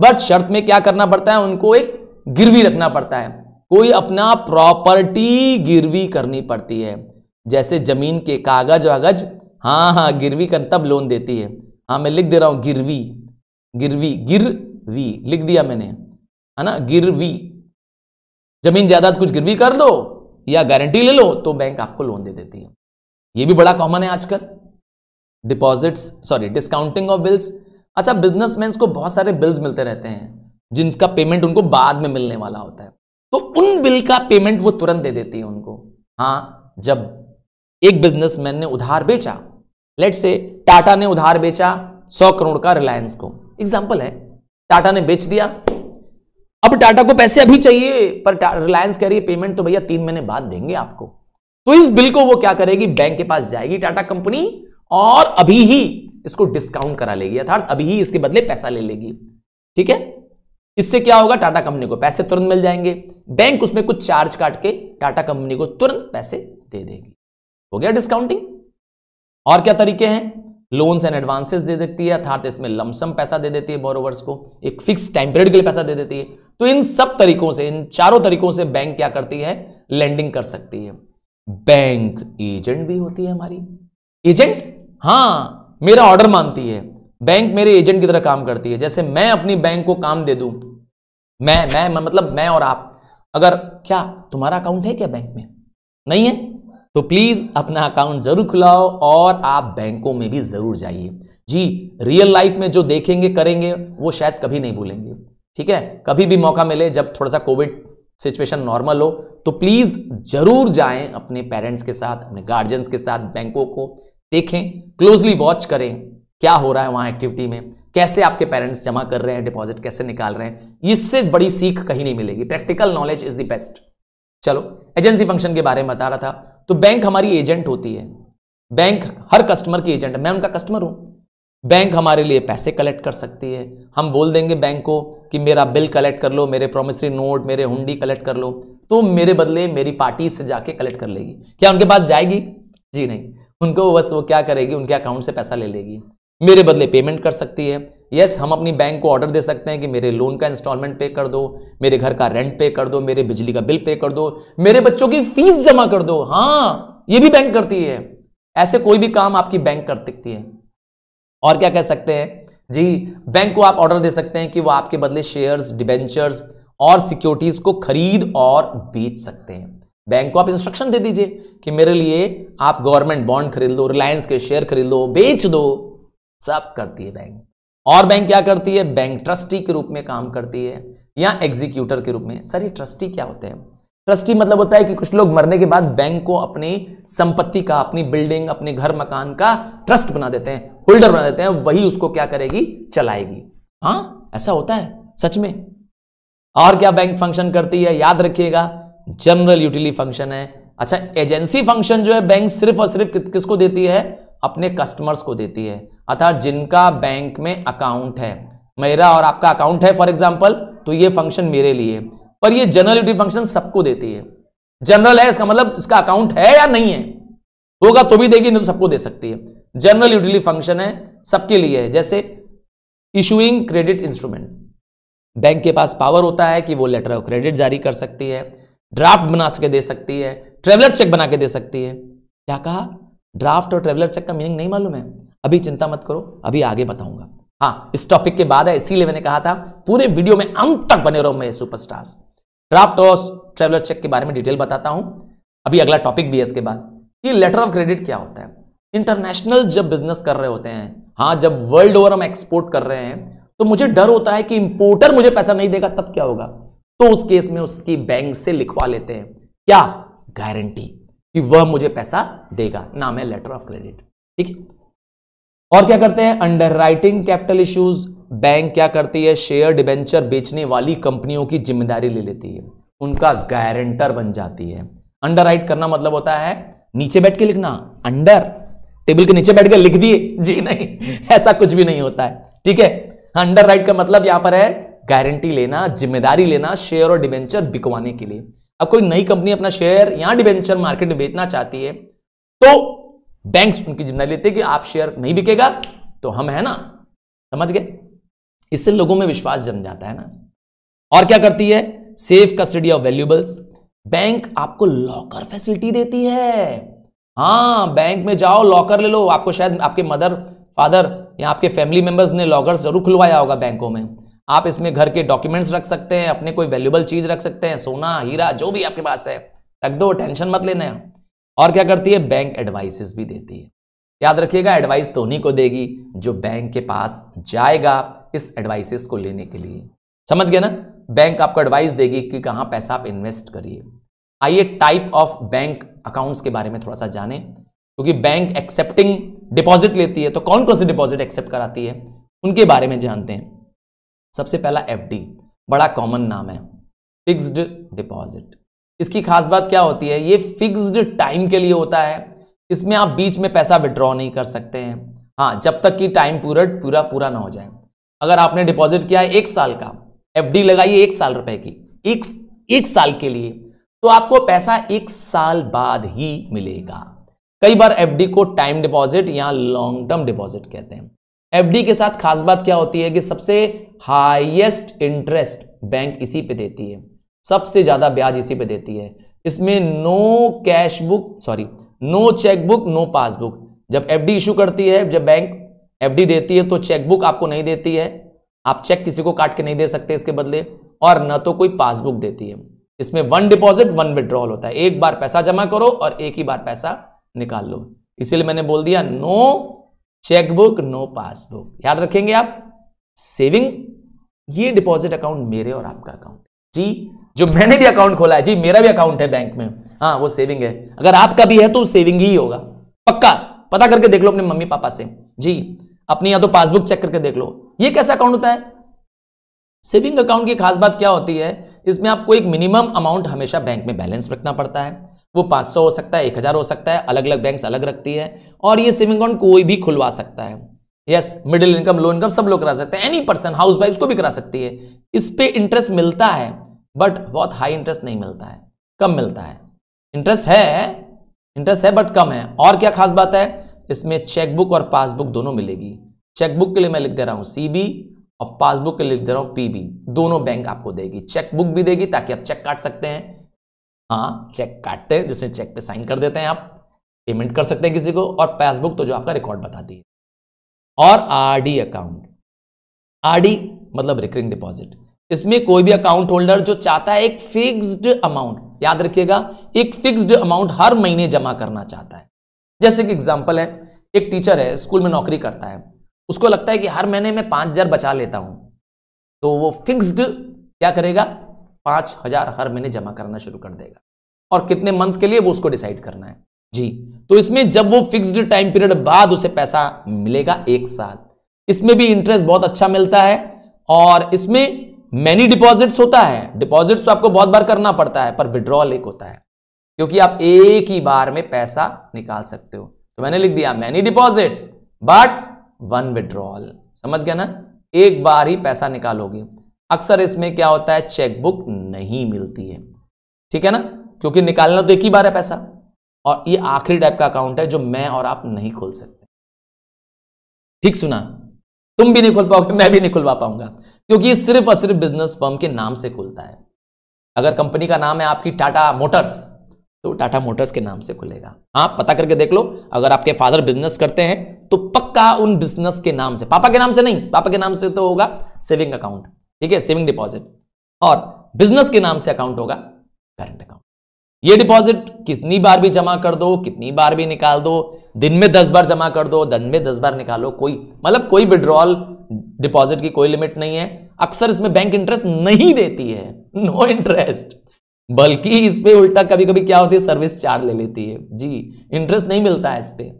बट शर्त में क्या करना पड़ता है उनको एक गिरवी रखना पड़ता है कोई अपना प्रॉपर्टी गिरवी करनी पड़ती है जैसे जमीन के कागज वागज हाँ हाँ गिरवी कर तब लोन देती है हाँ मैं लिख दे रहा हूँ गिरवी गिरवी गिरवी लिख दिया मैंने है ना गिरवी जमीन जायदाद कुछ गिरवी कर दो या गारंटी ले लो तो बैंक आपको लोन दे देती है ये भी बड़ा कॉमन है आजकल deposits sorry discounting of bills अच्छा बिजनेसमैन को बहुत सारे बिल्स मिलते रहते हैं जिनका पेमेंट उनको बाद में मिलने वाला होता है तो उन बिल का पेमेंट वो तुरंत दे देती है उनको हाँ जब एक बिजनेसमैन ने उधार बेचा लेट से टाटा ने उधार बेचा सौ करोड़ का रिलायंस को एग्जाम्पल है टाटा ने बेच दिया अब टाटा को पैसे अभी चाहिए पर रिलायंस कह रही है पेमेंट तो भैया तीन महीने बाद देंगे आपको तो इस बिल को वो क्या करेगी बैंक के पास जाएगी टाटा कंपनी और अभी ही इसको डिस्काउंट करा लेगी अर्थात अभी ही इसके बदले पैसा ले लेगी ठीक है इससे क्या होगा टाटा कंपनी को पैसे तुरंत मिल जाएंगे बैंक उसमें कुछ चार्ज काट के टाटा कंपनी को तुरंत पैसे दे देगी हो गया डिस्काउंटिंग और क्या तरीके हैं लोन्स एंड एडवांसेस दे देती है अर्थात इसमें लमसम पैसा दे देती है बोरोवर्स को एक फिक्स टाइम पीरियड के लिए पैसा दे देती है तो इन सब तरीकों से इन चारों तरीकों से बैंक क्या करती है लेंडिंग कर सकती है बैंक एजेंट भी होती है हमारी एजेंट हाँ मेरा ऑर्डर मानती है बैंक मेरे एजेंट की तरह काम करती है जैसे मैं अपनी बैंक को काम दे दू मैं मैं मतलब मैं और आप अगर क्या तुम्हारा अकाउंट है क्या बैंक में नहीं है तो प्लीज अपना अकाउंट जरूर खुलाओ और आप बैंकों में भी जरूर जाइए जी रियल लाइफ में जो देखेंगे करेंगे वो शायद कभी नहीं भूलेंगे ठीक है कभी भी मौका मिले जब थोड़ा सा कोविड सिचुएशन नॉर्मल हो तो प्लीज़ जरूर जाएं अपने पेरेंट्स के साथ अपने गार्जियंस के साथ बैंकों को देखें क्लोजली वॉच करें क्या हो रहा है वहां एक्टिविटी में कैसे आपके पेरेंट्स जमा कर रहे हैं डिपॉजिट कैसे निकाल रहे हैं इससे बड़ी सीख कहीं नहीं मिलेगी practical knowledge is the best चलो एजेंसी फंक्शन के बारे में बता रहा था तो बैंक हमारी एजेंट होती है बैंक हर कस्टमर की एजेंट है मैं उनका कस्टमर हूं बैंक हमारे लिए पैसे कलेक्ट कर सकती है हम बोल देंगे बैंक को कि मेरा बिल कलेक्ट कर लो मेरे प्रोमिसरी नोट मेरे हुंडी कलेक्ट कर लो तो मेरे बदले मेरी पार्टी से जाके कलेक्ट कर लेगी क्या उनके पास जाएगी जी नहीं उनको बस वो क्या करेगी उनके अकाउंट से पैसा ले लेगी मेरे बदले पेमेंट कर सकती है यस yes, हम अपनी बैंक को ऑर्डर दे सकते हैं कि मेरे लोन का इंस्टॉलमेंट पे कर दो मेरे घर का रेंट पे कर दो मेरे बिजली का बिल पे कर दो मेरे बच्चों की फीस जमा कर दो हाँ ये भी बैंक करती है ऐसे कोई भी काम आपकी बैंक कर सकती है और क्या कह सकते हैं जी बैंक को आप ऑर्डर दे सकते हैं कि वो आपके बदले शेयर्स डिबेंचर्स और सिक्योरिटीज को खरीद और बेच सकते हैं बैंक को आप इंस्ट्रक्शन दे दीजिए कि मेरे लिए आप गवर्नमेंट बॉन्ड खरीद लो रिलायंस के शेयर खरीद लो बेच दो सब करती है बैंक और बैंक क्या करती है बैंक ट्रस्टी के रूप में काम करती है या एग्जीक्यूटर के रूप में सर ये ट्रस्टी क्या होते हैं ट्रस्टी मतलब होता है कि कुछ लोग मरने के बाद बैंक को अपनी संपत्ति का अपनी बिल्डिंग अपने घर मकान का ट्रस्ट बना देते हैं होल्डर बना देते हैं वही उसको क्या करेगी चलाएगी हाँ ऐसा होता है सच में और क्या बैंक फंक्शन करती है याद रखिएगा जनरल यूटिलिटी फंक्शन है अच्छा एजेंसी फंक्शन जो है बैंक सिर्फ और सिर्फ किसको देती है अपने कस्टमर्स को देती है अर्थात जिनका बैंक में अकाउंट है मेरा और आपका अकाउंट है फॉर एग्जाम्पल तो ये फंक्शन मेरे लिए पर ये जनरल ड्यूटी फंक्शन सबको देती है जनरल है इसका मतलब इसका अकाउंट है या नहीं है होगा तो भी देगी नहीं तो सबको दे सकती है जनरल यूटिलिटी फंक्शन है सबके लिए है जैसे इशूइंग क्रेडिट इंस्ट्रूमेंट बैंक के पास पावर होता है कि वो लेटर ऑफ क्रेडिट जारी कर सकती है ड्राफ्ट बना सके दे सकती है ट्रेवलर चेक बना के दे सकती है क्या कहा ड्राफ्ट और ट्रेवलर चेक का मीनिंग नहीं मालूम है अभी चिंता मत करो अभी आगे बताऊंगा हाँ इस टॉपिक के बाद है इसीलिए मैंने कहा था पूरे वीडियो में अंत तक बने रहो मैं सुपरस्टार्स ड्राफ्ट और ट्रेवलर चेक के बारे में डिटेल बताता हूं अभी अगला टॉपिक भी है इसके बाद ये लेटर ऑफ क्रेडिट क्या होता है इंटरनेशनल जब बिजनेस कर रहे होते हैं हाँ जब वर्ल्ड ओवर हम एक्सपोर्ट कर रहे हैं तो मुझे डर होता है कि इंपोर्टर मुझे पैसा नहीं देगा तब क्या होगा तो उस केस में उसकी बैंक से लिखवा लेते हैं क्या गारंटी कि वह मुझे पैसा देगा नाम है लेटर ऑफ क्रेडिट ठीक है और क्या करते हैं underwriting capital issues bank क्या करती है शेयर डिबेंचर बेचने वाली कंपनियों की जिम्मेदारी ले लेती है उनका गारंटर बन जाती है अंडर राइट करना मतलब होता है नीचे बैठ के लिखना अंडर टेबल के नीचे बैठ के लिख दिए जी नहीं ऐसा कुछ भी नहीं होता है ठीक है अंडर राइट का मतलब यहां पर है गारंटी लेना जिम्मेदारी लेना शेयर और डिबेंचर बिकवाने के लिए अब कोई नई कंपनी अपना शेयर या डिबेंचर मार्केट में बेचना चाहती है तो बैंक्स उनकी जिम्मेदारी लेते कि आप शेयर नहीं बिकेगा तो हम है ना समझ गए इससे लोगों में विश्वास जम जाता है ना और क्या करती है safe custody of valuables bank आपको लॉकर फैसिलिटी देती है हाँ बैंक में जाओ लॉकर ले लो आपको शायद आपके मदर फादर या आपके फैमिली मेंबर्स ने लॉकर जरूर खुलवाया होगा बैंकों में आप इसमें घर के डॉक्यूमेंट्स रख सकते हैं अपने कोई वैल्यूबल चीज रख सकते हैं सोना हीरा जो भी आपके पास है रख दो टेंशन मत लेना और क्या करती है बैंक एडवाइसेस भी देती है याद रखिएगा एडवाइस तो उन्हीं को देगी जो बैंक के पास जाएगा इस एडवाइसेस को लेने के लिए समझ गए ना बैंक आपको एडवाइस देगी कि कहाँ पैसा आप इन्वेस्ट करिए आइए टाइप ऑफ बैंक अकाउंट्स के बारे में थोड़ा सा जाने क्योंकि बैंक एक्सेप्टिंग डिपॉजिट लेती है तो कौन कौन से डिपॉजिट एक्सेप्ट कराती है उनके बारे में जानते हैं सबसे पहला एफ बड़ा कॉमन नाम है फिक्स्ड डिपॉजिट इसकी खास बात क्या होती है ये फिक्स्ड टाइम के लिए होता है इसमें आप बीच में पैसा विड्रॉ नहीं कर सकते हैं हाँ जब तक कि टाइम पीरियड पूरा पूरा ना हो जाए अगर आपने डिपॉजिट किया है एक साल का एफ डी लगाइए एक साल रुपए की एक, एक साल के लिए तो आपको पैसा एक साल बाद ही मिलेगा कई बार एफ को टाइम डिपॉजिट या लॉन्ग टर्म डिपॉजिट कहते हैं एफ के साथ खास बात क्या होती है कि सबसे हाईएस्ट इंटरेस्ट बैंक इसी पे देती है सबसे ज़्यादा ब्याज इसी पे देती है इसमें no cash book sorry no cheque book no passbook जब एफ इशू करती है जब बैंक एफ देती है तो चेकबुक आपको नहीं देती है आप चेक किसी को काट के नहीं दे सकते इसके बदले और न तो कोई पासबुक देती है इसमें वन डिपॉजिट वन विड्रॉल होता है एक बार पैसा जमा करो और एक ही बार पैसा निकाल लो इसीलिए मैंने बोल दिया नो चेकबुक नो पासबुक याद रखेंगे आप सेविंग ये डिपॉजिट अकाउंट मेरे और आपका अकाउंट जी जो मैंने भी अकाउंट खोला है जी मेरा भी अकाउंट है बैंक में हाँ वो सेविंग है अगर आपका भी है तो सेविंग ही होगा पक्का पता करके देख लो अपने मम्मी पापा से जी अपनी या तो पासबुक चेक करके देख लो ये कैसा अकाउंट होता है सेविंग अकाउंट की खास बात क्या होती है इसमें आपको एक मिनिमम अमाउंट हमेशा बैंक में बैलेंस रखना पड़ता है वो 500 हो सकता है 1000 हो सकता है अलग अलग बैंक्स अलग रखती है और ये सेविंग अकाउंट कोई भी खुलवा सकता है yes middle income low income सब लोग करा सकते हैं एनी पर्सन हाउस वाइफ को भी करा सकती है इस पर इंटरेस्ट मिलता है बट बहुत हाई इंटरेस्ट नहीं मिलता है कम मिलता है इंटरेस्ट है इंटरेस्ट है बट कम है और क्या खास बात है इसमें चेकबुक और पासबुक दोनों मिलेगी चेकबुक के लिए मैं लिख दे रहा हूँ सी और पासबुक के लिए लिख दे रहा हूँ पीबी दोनों बैंक आपको देगी चेकबुक भी देगी ताकि आप चेक काट सकते हैं हाँ चेक काटते हैं जिसमें चेक पे साइन कर देते हैं आप पेमेंट कर सकते हैं किसी को और पासबुक तो जो आपका रिकॉर्ड बताती है और आरडी अकाउंट आरडी मतलब रिकरिंग डिपॉजिट इसमें कोई भी अकाउंट होल्डर जो चाहता है एक फिक्स्ड अमाउंट याद रखिएगा एक फिक्स्ड अमाउंट हर महीने जमा करना चाहता है जैसे कि एग्जांपल है एक टीचर है स्कूल में नौकरी करता है उसको लगता है कि हर महीने में पांच हज़ार बचा लेता हूं तो वो फिक्स्ड क्या करेगा पांच हज़ार हर महीने जमा करना शुरू कर देगा और कितने मंथ के लिए वो उसको डिसाइड करना है जी तो इसमें जब वो फिक्स्ड टाइम पीरियड बाद उसे पैसा मिलेगा एक साल इसमें भी इंटरेस्ट बहुत अच्छा मिलता है और इसमें मैनी डिपॉजिट्स होता है डिपॉजिट्स तो आपको बहुत बार करना पड़ता है पर विड्रॉल एक होता है क्योंकि आप एक ही बार में पैसा निकाल सकते हो तो मैंने लिख दिया many deposit but one withdrawal समझ गया ना एक बार ही पैसा निकालोगे अक्सर इसमें क्या होता है चेकबुक नहीं मिलती है ठीक है ना क्योंकि निकालना तो एक ही बार है पैसा और ये आखिरी टाइप का अकाउंट है जो मैं और आप नहीं खोल सकते ठीक सुना तुम भी नहीं खोल पाओगे मैं भी नहीं खुलवा पाऊंगा क्योंकि सिर्फ और सिर्फ बिजनेस फर्म के नाम से खुलता है अगर कंपनी का नाम है आपकी टाटा मोटर्स तो टाटा मोटर्स के नाम से खुलेगा आप हाँ, पता करके देख लो अगर आपके फादर बिजनेस करते हैं तो पक्का उन बिजनेस के नाम से पापा के नाम से नहीं पापा के नाम से तो होगा सेविंग अकाउंट ठीक है सेविंग डिपॉजिट और बिजनेस के नाम से अकाउंट होगा करंट अकाउंट ये डिपॉजिट कितनी बार भी जमा कर दो कितनी बार भी निकाल दो दिन में दस बार जमा कर दो दिन में दस बार निकालो कोई मतलब कोई विड्रॉल डिपॉजिट की कोई लिमिट नहीं है अक्सर इसमें बैंक इंटरेस्ट नहीं देती है नो इंटरेस्ट बल्कि इस पर उल्टा कभी कभी क्या होती है सर्विस चार्ज ले लेती है जी इंटरेस्ट नहीं मिलता है इस पर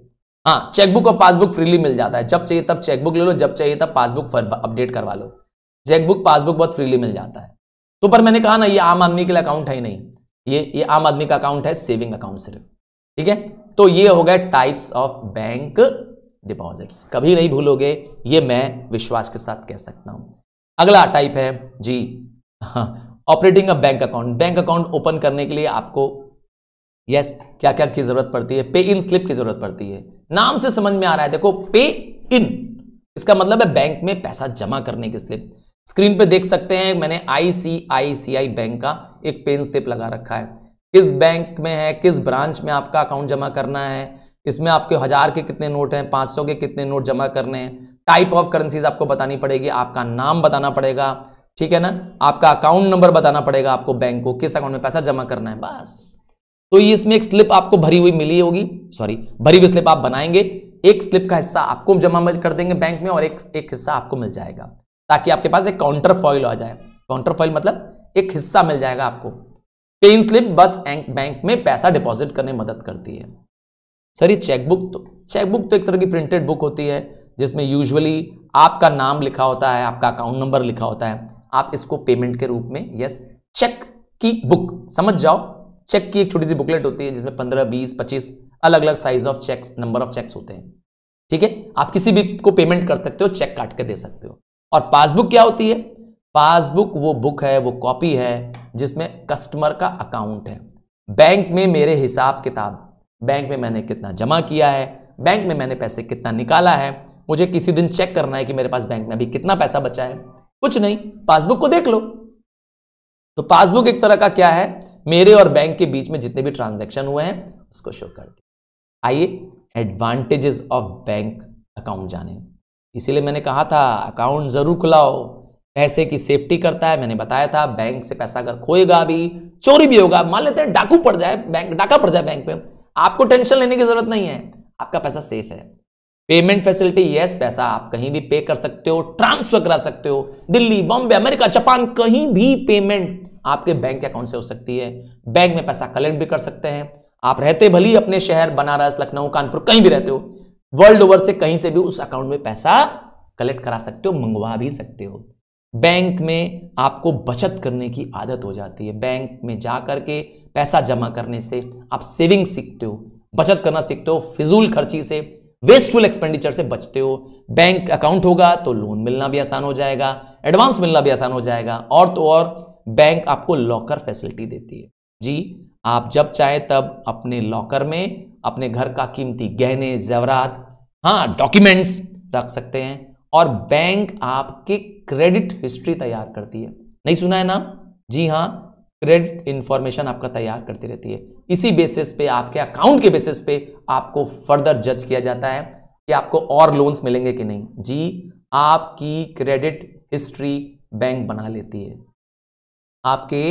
हाँ चेकबुक और पासबुक फ्रीली मिल जाता है जब चाहिए तब चेकबुक ले लो जब चाहिए तब पासबुक अपडेट करवा लो चेकबुक पासबुक बहुत फ्रीली मिल जाता है तो पर मैंने कहा ना ये आम आदमी के लिए अकाउंट है ही नहीं ये ये आम आदमी का अकाउंट है सेविंग अकाउंट सिर्फ ठीक है तो ये हो गया टाइप्स ऑफ बैंक डिपॉजिट्स कभी नहीं भूलोगे ये मैं विश्वास के साथ कह सकता हूं अगला टाइप है जी operating a bank account bank account open करने के लिए आपको यस yes, क्या क्या की जरूरत पड़ती है पे इन स्लिप की जरूरत पड़ती है नाम से समझ में आ रहा है देखो पे इन इसका मतलब है बैंक में पैसा जमा करने की स्लिप स्क्रीन पे देख सकते हैं मैंने आईसीआईसीआई बैंक का एक पेन स्लिप लगा रखा है किस बैंक में है किस ब्रांच में आपका अकाउंट जमा करना है इसमें आपके हज़ार के कितने नोट हैं पाँच सौ के कितने नोट जमा करने हैं टाइप ऑफ करेंसीज आपको बतानी पड़ेगी आपका नाम बताना पड़ेगा ठीक है ना आपका अकाउंट नंबर बताना पड़ेगा आपको बैंक को किस अकाउंट में पैसा जमा करना है बस तो ये इसमें एक स्लिप आपको भरी हुई मिली होगी सॉरी भरी हुई स्लिप आप बनाएंगे एक स्लिप का हिस्सा आपको जमा कर देंगे बैंक में और एक एक हिस्सा आपको मिल जाएगा ताकि आपके पास एक काउंटर फॉइल आ जाए काउंटर फॉइल मतलब एक हिस्सा मिल जाएगा आपको पेन स्लिप बस बैंक में पैसा डिपॉजिट करने में मदद करती है सर ये चेकबुक तो चेकबुक तो एक तरह की प्रिंटेड बुक होती है जिसमें यूजुअली आपका नाम लिखा होता है आपका अकाउंट नंबर लिखा होता है आप इसको पेमेंट के रूप में यस चेक की बुक समझ जाओ चेक की एक छोटी सी बुकलेट होती है जिसमें पंद्रह बीस पच्चीस अलग अलग size of cheques number of cheques होते हैं ठीक है आप किसी भी को पेमेंट कर सकते हो चेक काट के दे सकते हो और पासबुक क्या होती है पासबुक वो बुक है वो कॉपी है जिसमें कस्टमर का अकाउंट है बैंक में मेरे हिसाब किताब बैंक में मैंने कितना जमा किया है बैंक में मैंने पैसे कितना निकाला है मुझे किसी दिन चेक करना है कि मेरे पास बैंक में अभी कितना पैसा बचा है कुछ नहीं पासबुक को देख लो तो पासबुक एक तरह का क्या है मेरे और बैंक के बीच में जितने भी ट्रांजेक्शन हुए हैं उसको शो कर दिया आइए एडवांटेजेस ऑफ बैंक अकाउंट जाने इसीलिए मैंने कहा था अकाउंट जरूर खुलाओ पैसे की सेफ्टी करता है मैंने बताया था बैंक से पैसा अगर खोएगा भी चोरी भी होगा मान लेते हैं डाकू पड़ जाए बैंक डाका पड़ जाए बैंक पे आपको टेंशन लेने की जरूरत नहीं है आपका पैसा सेफ है पेमेंट फैसिलिटी यस पैसा आप कहीं भी पे कर सकते हो ट्रांसफर करा सकते हो दिल्ली बॉम्बे अमेरिका जापान कहीं भी पेमेंट आपके बैंक अकाउंट से हो सकती है बैंक में पैसा कलेक्ट भी कर सकते हैं आप रहते भली अपने शहर बनारस लखनऊ कानपुर कहीं भी रहते हो वर्ल्ड ओवर से कहीं से भी उस अकाउंट में पैसा कलेक्ट करा सकते हो मंगवा भी सकते हो बैंक में आपको बचत करने की आदत हो जाती है बैंक में जा करके पैसा जमा करने से आप सेविंग सीखते हो बचत करना सीखते हो फिजूल खर्ची से वेस्टफुल एक्सपेंडिचर से बचते हो बैंक अकाउंट होगा तो लोन मिलना भी आसान हो जाएगा एडवांस मिलना भी आसान हो जाएगा और तो और बैंक आपको लॉकर फैसिलिटी देती है जी आप जब चाहे तब अपने लॉकर में अपने घर का कीमती गहने जेवरात हाँ डॉक्यूमेंट्स रख सकते हैं और बैंक आपके क्रेडिट हिस्ट्री तैयार करती है नहीं सुना है ना जी हाँ क्रेडिट इंफॉर्मेशन आपका तैयार करती रहती है इसी बेसिस पे आपके अकाउंट के बेसिस पे आपको फर्दर जज किया जाता है कि आपको और लोन्स मिलेंगे कि नहीं जी आपकी क्रेडिट हिस्ट्री बैंक बना लेती है आपके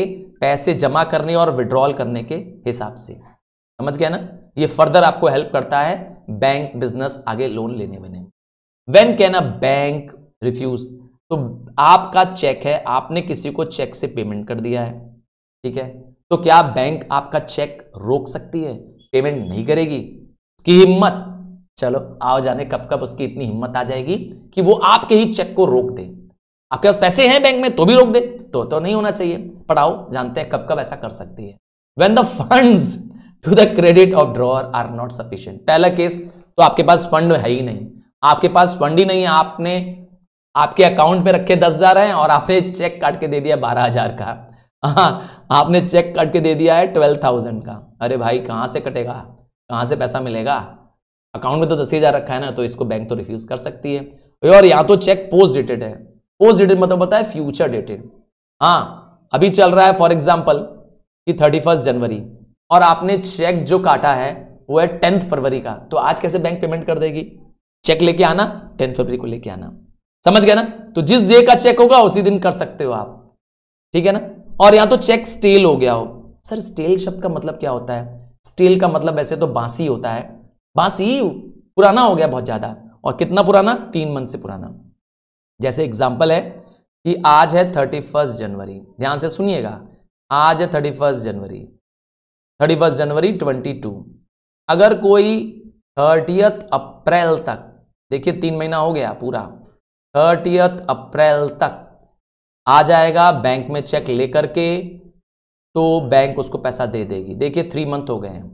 पैसे जमा करने और विड्रॉल करने के हिसाब से समझ गया ना ये फर्दर आपको हेल्प करता है बैंक बिजनेस आगे लोन लेने में when can a bank refuse तो आपका चेक है आपने किसी को चेक से पेमेंट कर दिया है ठीक है तो क्या बैंक आपका चेक रोक सकती है पेमेंट नहीं करेगी की हिम्मत चलो आओ जाने कब कब उसकी इतनी हिम्मत आ जाएगी कि वो आपके ही चेक को रोक दे आपके पास पैसे हैं बैंक में तो भी रोक दे तो तो नहीं होना चाहिए पढ़ाओ जानते हैं कब कब ऐसा कर सकती है when the fund to the credit of drawer are not sufficient पहला केस तो आपके पास फंड है ही नहीं आपके पास फंड ही नहीं है आपने आपके अकाउंट में रखे दस हजार हैं और आपने चेक काट के दे दिया बारह हजार का हाँ आपने चेक कट के दे दिया है ट्वेल्व थाउजेंड का अरे भाई कहाँ से कटेगा कहाँ से पैसा मिलेगा अकाउंट में तो दस हज़ार रखा है ना तो इसको बैंक तो रिफ्यूज़ कर सकती है और यहाँ तो चेक पोस्ट डेटेड है पोस्ट डेटेड मतलब होता है फ्यूचर डेटेड हाँ अभी चल रहा है फॉर एग्जाम्पल कि थर्टी जनवरी और आपने चेक जो काटा है वो है टेंथ फरवरी का तो आज कैसे बैंक पेमेंट कर देगी चेक लेके आना टेंथ फरवरी को लेके आना समझ गया ना तो जिस डे का चेक होगा उसी दिन कर सकते हो आप ठीक है ना और या तो चेक स्टेल हो गया हो सर स्टेल शब्द का मतलब क्या होता है स्टेल का मतलब वैसे तो बांसी होता है बांसी पुराना हो गया बहुत ज़्यादा और कितना पुराना तीन मंथ से पुराना जैसे एग्जाम्पल है कि आज है थर्टी फर्स्ट जनवरी ध्यान से सुनिएगा आज है thirty first January thirty first January twenty two अगर कोई थर्टियथ अप्रैल तक देखिए तीन महीना हो गया पूरा थर्टियथ अप्रैल तक आ जाएगा बैंक में चेक लेकर के तो बैंक उसको पैसा दे देगी देखिए थ्री मंथ हो गए हैं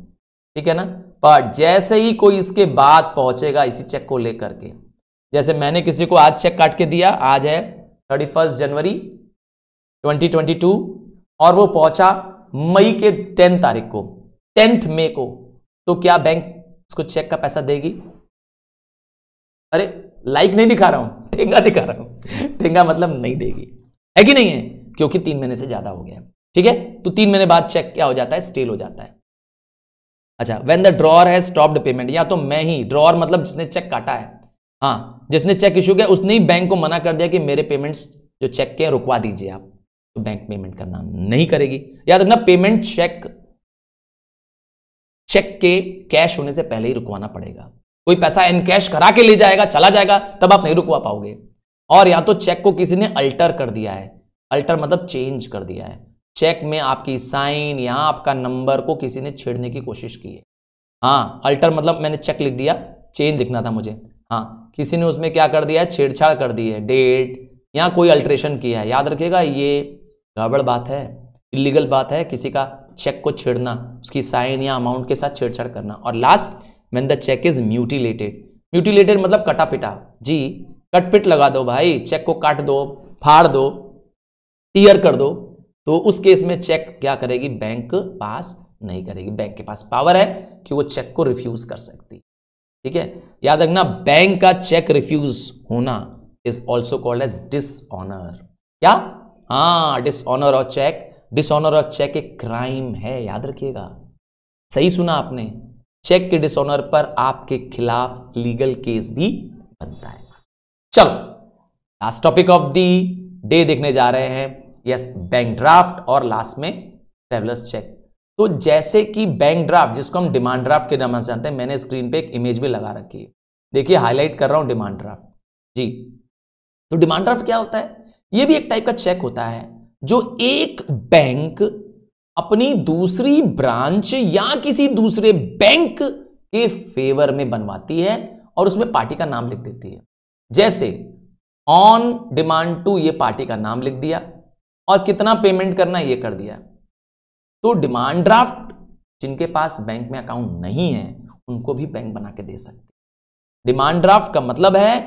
ठीक है ना पर जैसे ही कोई इसके बाद पहुंचेगा इसी चेक को लेकर के जैसे मैंने किसी को आज चेक काट के दिया आज है थर्टी फर्स्ट जनवरी 2022 और वो पहुंचा मई के टेंथ तारीख को टेंथ मई को तो क्या बैंक उसको चेक का पैसा देगी अरे लाइक नहीं दिखा रहा हूं ठेंगा दिखा रहा हूं ठेंगा मतलब नहीं देगी है कि नहीं है क्योंकि तीन महीने से ज्यादा हो गया ठीक है तो तीन महीने बाद चेक क्या हो जाता है स्टेल हो जाता है अच्छा when the drawer has stopped payment या तो मैं ही ड्रॉर मतलब जिसने चेक काटा है हाँ जिसने चेक इशू किया उसने ही बैंक को मना कर दिया कि मेरे पेमेंट्स जो चेक के हैं रुकवा दीजिए आप तो बैंक पेमेंट करना नहीं करेगी याद रखना पेमेंट चेक चेक के कैश होने से पहले ही रुकवाना पड़ेगा कोई पैसा इन कैश करा के ले जाएगा चला जाएगा तब आप नहीं रुकवा पाओगे और या तो चेक को किसी ने अल्टर कर दिया है अल्टर मतलब चेंज कर दिया है चेक में आपकी साइन या आपका नंबर को किसी ने छेड़ने की कोशिश की है हाँ अल्टर मतलब मैंने चेक लिख दिया चेंज लिखना था मुझे हाँ किसी ने उसमें क्या कर दिया है छेड़छाड़ कर दी है डेट या कोई अल्ट्रेशन किया है याद रखिएगा ये गड़बड़ बात है इलीगल बात है किसी का चेक को छेड़ना उसकी साइन या अमाउंट के साथ छेड़छाड़ करना और last man the cheque is mutilated mutilated मतलब कटा पिटा जी कटपिट लगा दो भाई चेक को काट दो फाड़ दो टीयर कर दो तो उस केस में चेक क्या करेगी बैंक पास नहीं करेगी बैंक के पास पावर है कि वो चेक को रिफ्यूज कर सकती ठीक है याद रखना बैंक का चेक रिफ्यूज होना is also called as dishonour क्या हाँ डिसऑनर और चेक डिसऑनर और चेक एक क्राइम है याद रखिएगा सही सुना आपने चेक के डिसऑनर पर आपके खिलाफ लीगल केस भी बनता है चलो last topic of the day देखने जा रहे हैं यस बैंक ड्राफ्ट और लास्ट में ट्रेवलर्स चेक तो जैसे कि बैंक ड्राफ्ट जिसको हम डिमांड ड्राफ्ट के नाम से जानते हैं मैंने स्क्रीन पे एक इमेज भी लगा रखी है देखिए हाईलाइट कर रहा हूं डिमांड ड्राफ्ट जी तो डिमांड ड्राफ्ट क्या होता है ये भी एक टाइप का चेक होता है जो एक बैंक अपनी दूसरी ब्रांच या किसी दूसरे बैंक के फेवर में बनवाती है और उसमें पार्टी का नाम लिख देती है जैसे ऑन डिमांड टू ये पार्टी का नाम लिख दिया और कितना पेमेंट करना ये कर दिया तो डिमांड ड्राफ्ट जिनके पास बैंक में अकाउंट नहीं है उनको भी बैंक बना के दे सकते डिमांड ड्राफ्ट का मतलब है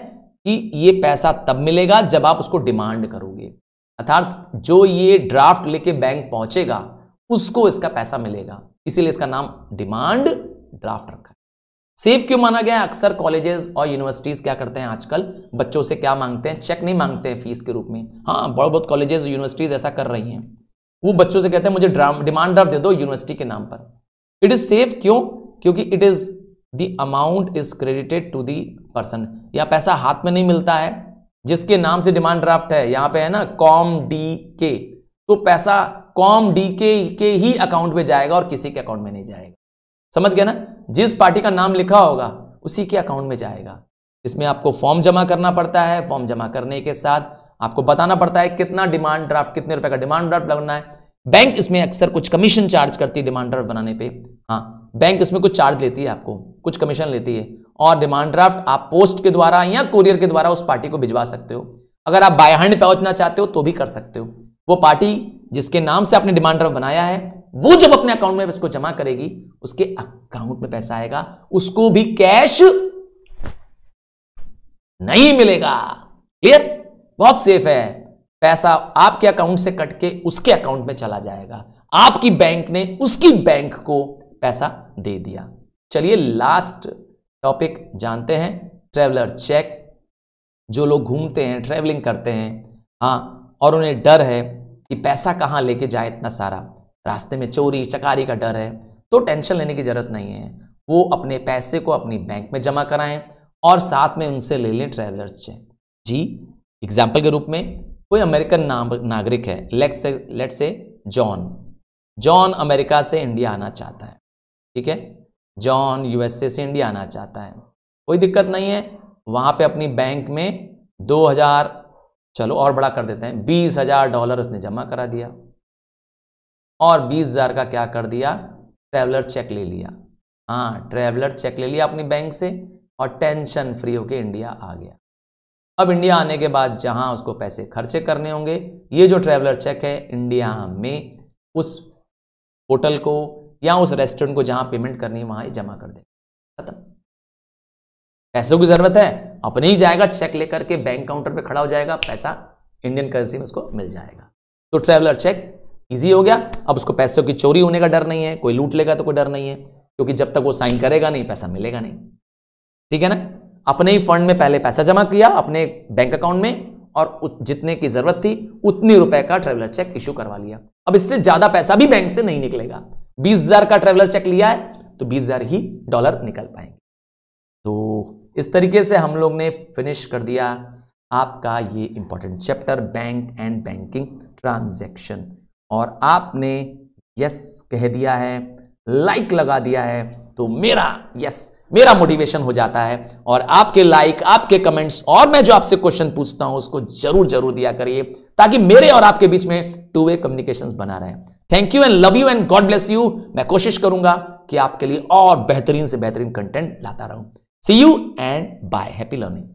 कि ये पैसा तब मिलेगा जब आप उसको डिमांड करोगे अर्थात जो ये ड्राफ्ट लेके बैंक पहुंचेगा उसको इसका पैसा मिलेगा इसीलिए इसका नाम डिमांड ड्राफ्ट रखा सेफ क्यों माना गया अक्सर कॉलेजेस और यूनिवर्सिटीज क्या करते हैं आजकल बच्चों से क्या मांगते हैं चेक नहीं मांगते हैं फीस के रूप में हाँ बहुत बहुत कॉलेजेस यूनिवर्सिटीज ऐसा कर रही हैं वो बच्चों से कहते हैं मुझे डिमांड ड्राफ्ट दे दो यूनिवर्सिटी के नाम पर इट इज सेफ क्यों क्योंकि it is the amount is credited to the person या पैसा हाथ में नहीं मिलता है जिसके नाम से डिमांड ड्राफ्ट है यहाँ पे है ना कॉम डी के तो पैसा कॉम डी के, के ही अकाउंट में जाएगा और किसी के अकाउंट में नहीं जाएगा समझ गए ना जिस पार्टी का नाम लिखा होगा उसी के अकाउंट में जाएगा इसमें आपको फॉर्म जमा करना पड़ता है फॉर्म जमा करने के साथ आपको बताना पड़ता है कितना डिमांड ड्राफ्ट कितने रुपए का डिमांड ड्राफ्ट लगना है बैंक इसमें अक्सर कुछ कमीशन चार्ज करती है डिमांड ड्राफ्ट बनाने पे हाँ बैंक इसमें कुछ चार्ज लेती है आपको कुछ कमीशन लेती है और डिमांड ड्राफ्ट आप पोस्ट के द्वारा या कुरियर के द्वारा उस पार्टी को भिजवा सकते हो अगर आप बाय हैंड पहुंचना चाहते हो तो भी कर सकते हो वो पार्टी जिसके नाम से आपने डिमांड ड्राफ्ट बनाया है वो जब अपने अकाउंट में इसको जमा करेगी उसके अकाउंट में पैसा आएगा उसको भी कैश नहीं मिलेगा क्लियर बहुत सेफ है पैसा आपके अकाउंट से कट के उसके अकाउंट में चला जाएगा आपकी बैंक ने उसकी बैंक को पैसा दे दिया चलिए लास्ट टॉपिक जानते हैं ट्रेवलर चेक जो लोग घूमते हैं ट्रेवलिंग करते हैं हाँ और उन्हें डर है कि पैसा कहाँ लेके जाए इतना सारा रास्ते में चोरी चकारी का डर है तो टेंशन लेने की ज़रूरत नहीं है वो अपने पैसे को अपनी बैंक में जमा कराएं और साथ में उनसे ले लें ट्रैवलर्स चेक जी एग्जाम्पल के रूप में कोई अमेरिकन नाम नागरिक है late say let say John John America से इंडिया आना चाहता है ठीक है जॉन यूएसए से इंडिया आना चाहता है कोई दिक्कत नहीं है वहाँ पे अपनी बैंक में दो हज़ार चलो और बड़ा कर देते हैं बीस हज़ार डॉलर उसने जमा करा दिया और बीस हज़ार का क्या कर दिया ट्रैवलर चेक ले लिया हाँ ट्रैवलर चेक ले लिया अपनी बैंक से और टेंशन फ्री होके इंडिया आ गया अब इंडिया आने के बाद जहां उसको पैसे खर्चे करने होंगे ये जो ट्रैवलर चेक है इंडिया में उस होटल को या उस रेस्टोरेंट को जहां पेमेंट करनी है वहां जमा कर दे खत्म पैसों की ज़रूरत है अपने ही जाएगा चेक लेकर के बैंक काउंटर पे खड़ा हो जाएगा पैसा इंडियन करेंसी में उसको मिल जाएगा तो ट्रेवलर चेक इजी हो गया अब उसको पैसों की चोरी होने का डर नहीं है कोई लूट लेगा तो कोई डर नहीं है क्योंकि जब तक वो साइन करेगा नहीं पैसा मिलेगा नहीं ठीक है ना अपने ही फंड में पहले पैसा जमा किया अपने बैंक अकाउंट में और जितने की जरूरत थी उतने रुपए का ट्रेवलर चेक इशू करवा लिया अब इससे ज्यादा पैसा भी बैंक से नहीं निकलेगा बीस का ट्रेवलर चेक लिया है तो बीस ही डॉलर निकल पाएंगे तो इस तरीके से हम लोग ने फिनिश कर दिया आपका ये important chapter bank and banking transaction और आपने यस कह दिया है लाइक लगा दिया है तो मेरा यस मेरा मोटिवेशन हो जाता है और आपके लाइक आपके कमेंट्स और मैं जो आपसे क्वेश्चन पूछता हूं उसको जरूर जरूर दिया करिए ताकि मेरे और आपके बीच में टू वे कम्युनिकेशन बना रहे thank you and love you and god bless you मैं कोशिश करूंगा कि आपके लिए और बेहतरीन से बेहतरीन कंटेंट लाता रहूं See you and bye. Happy learning.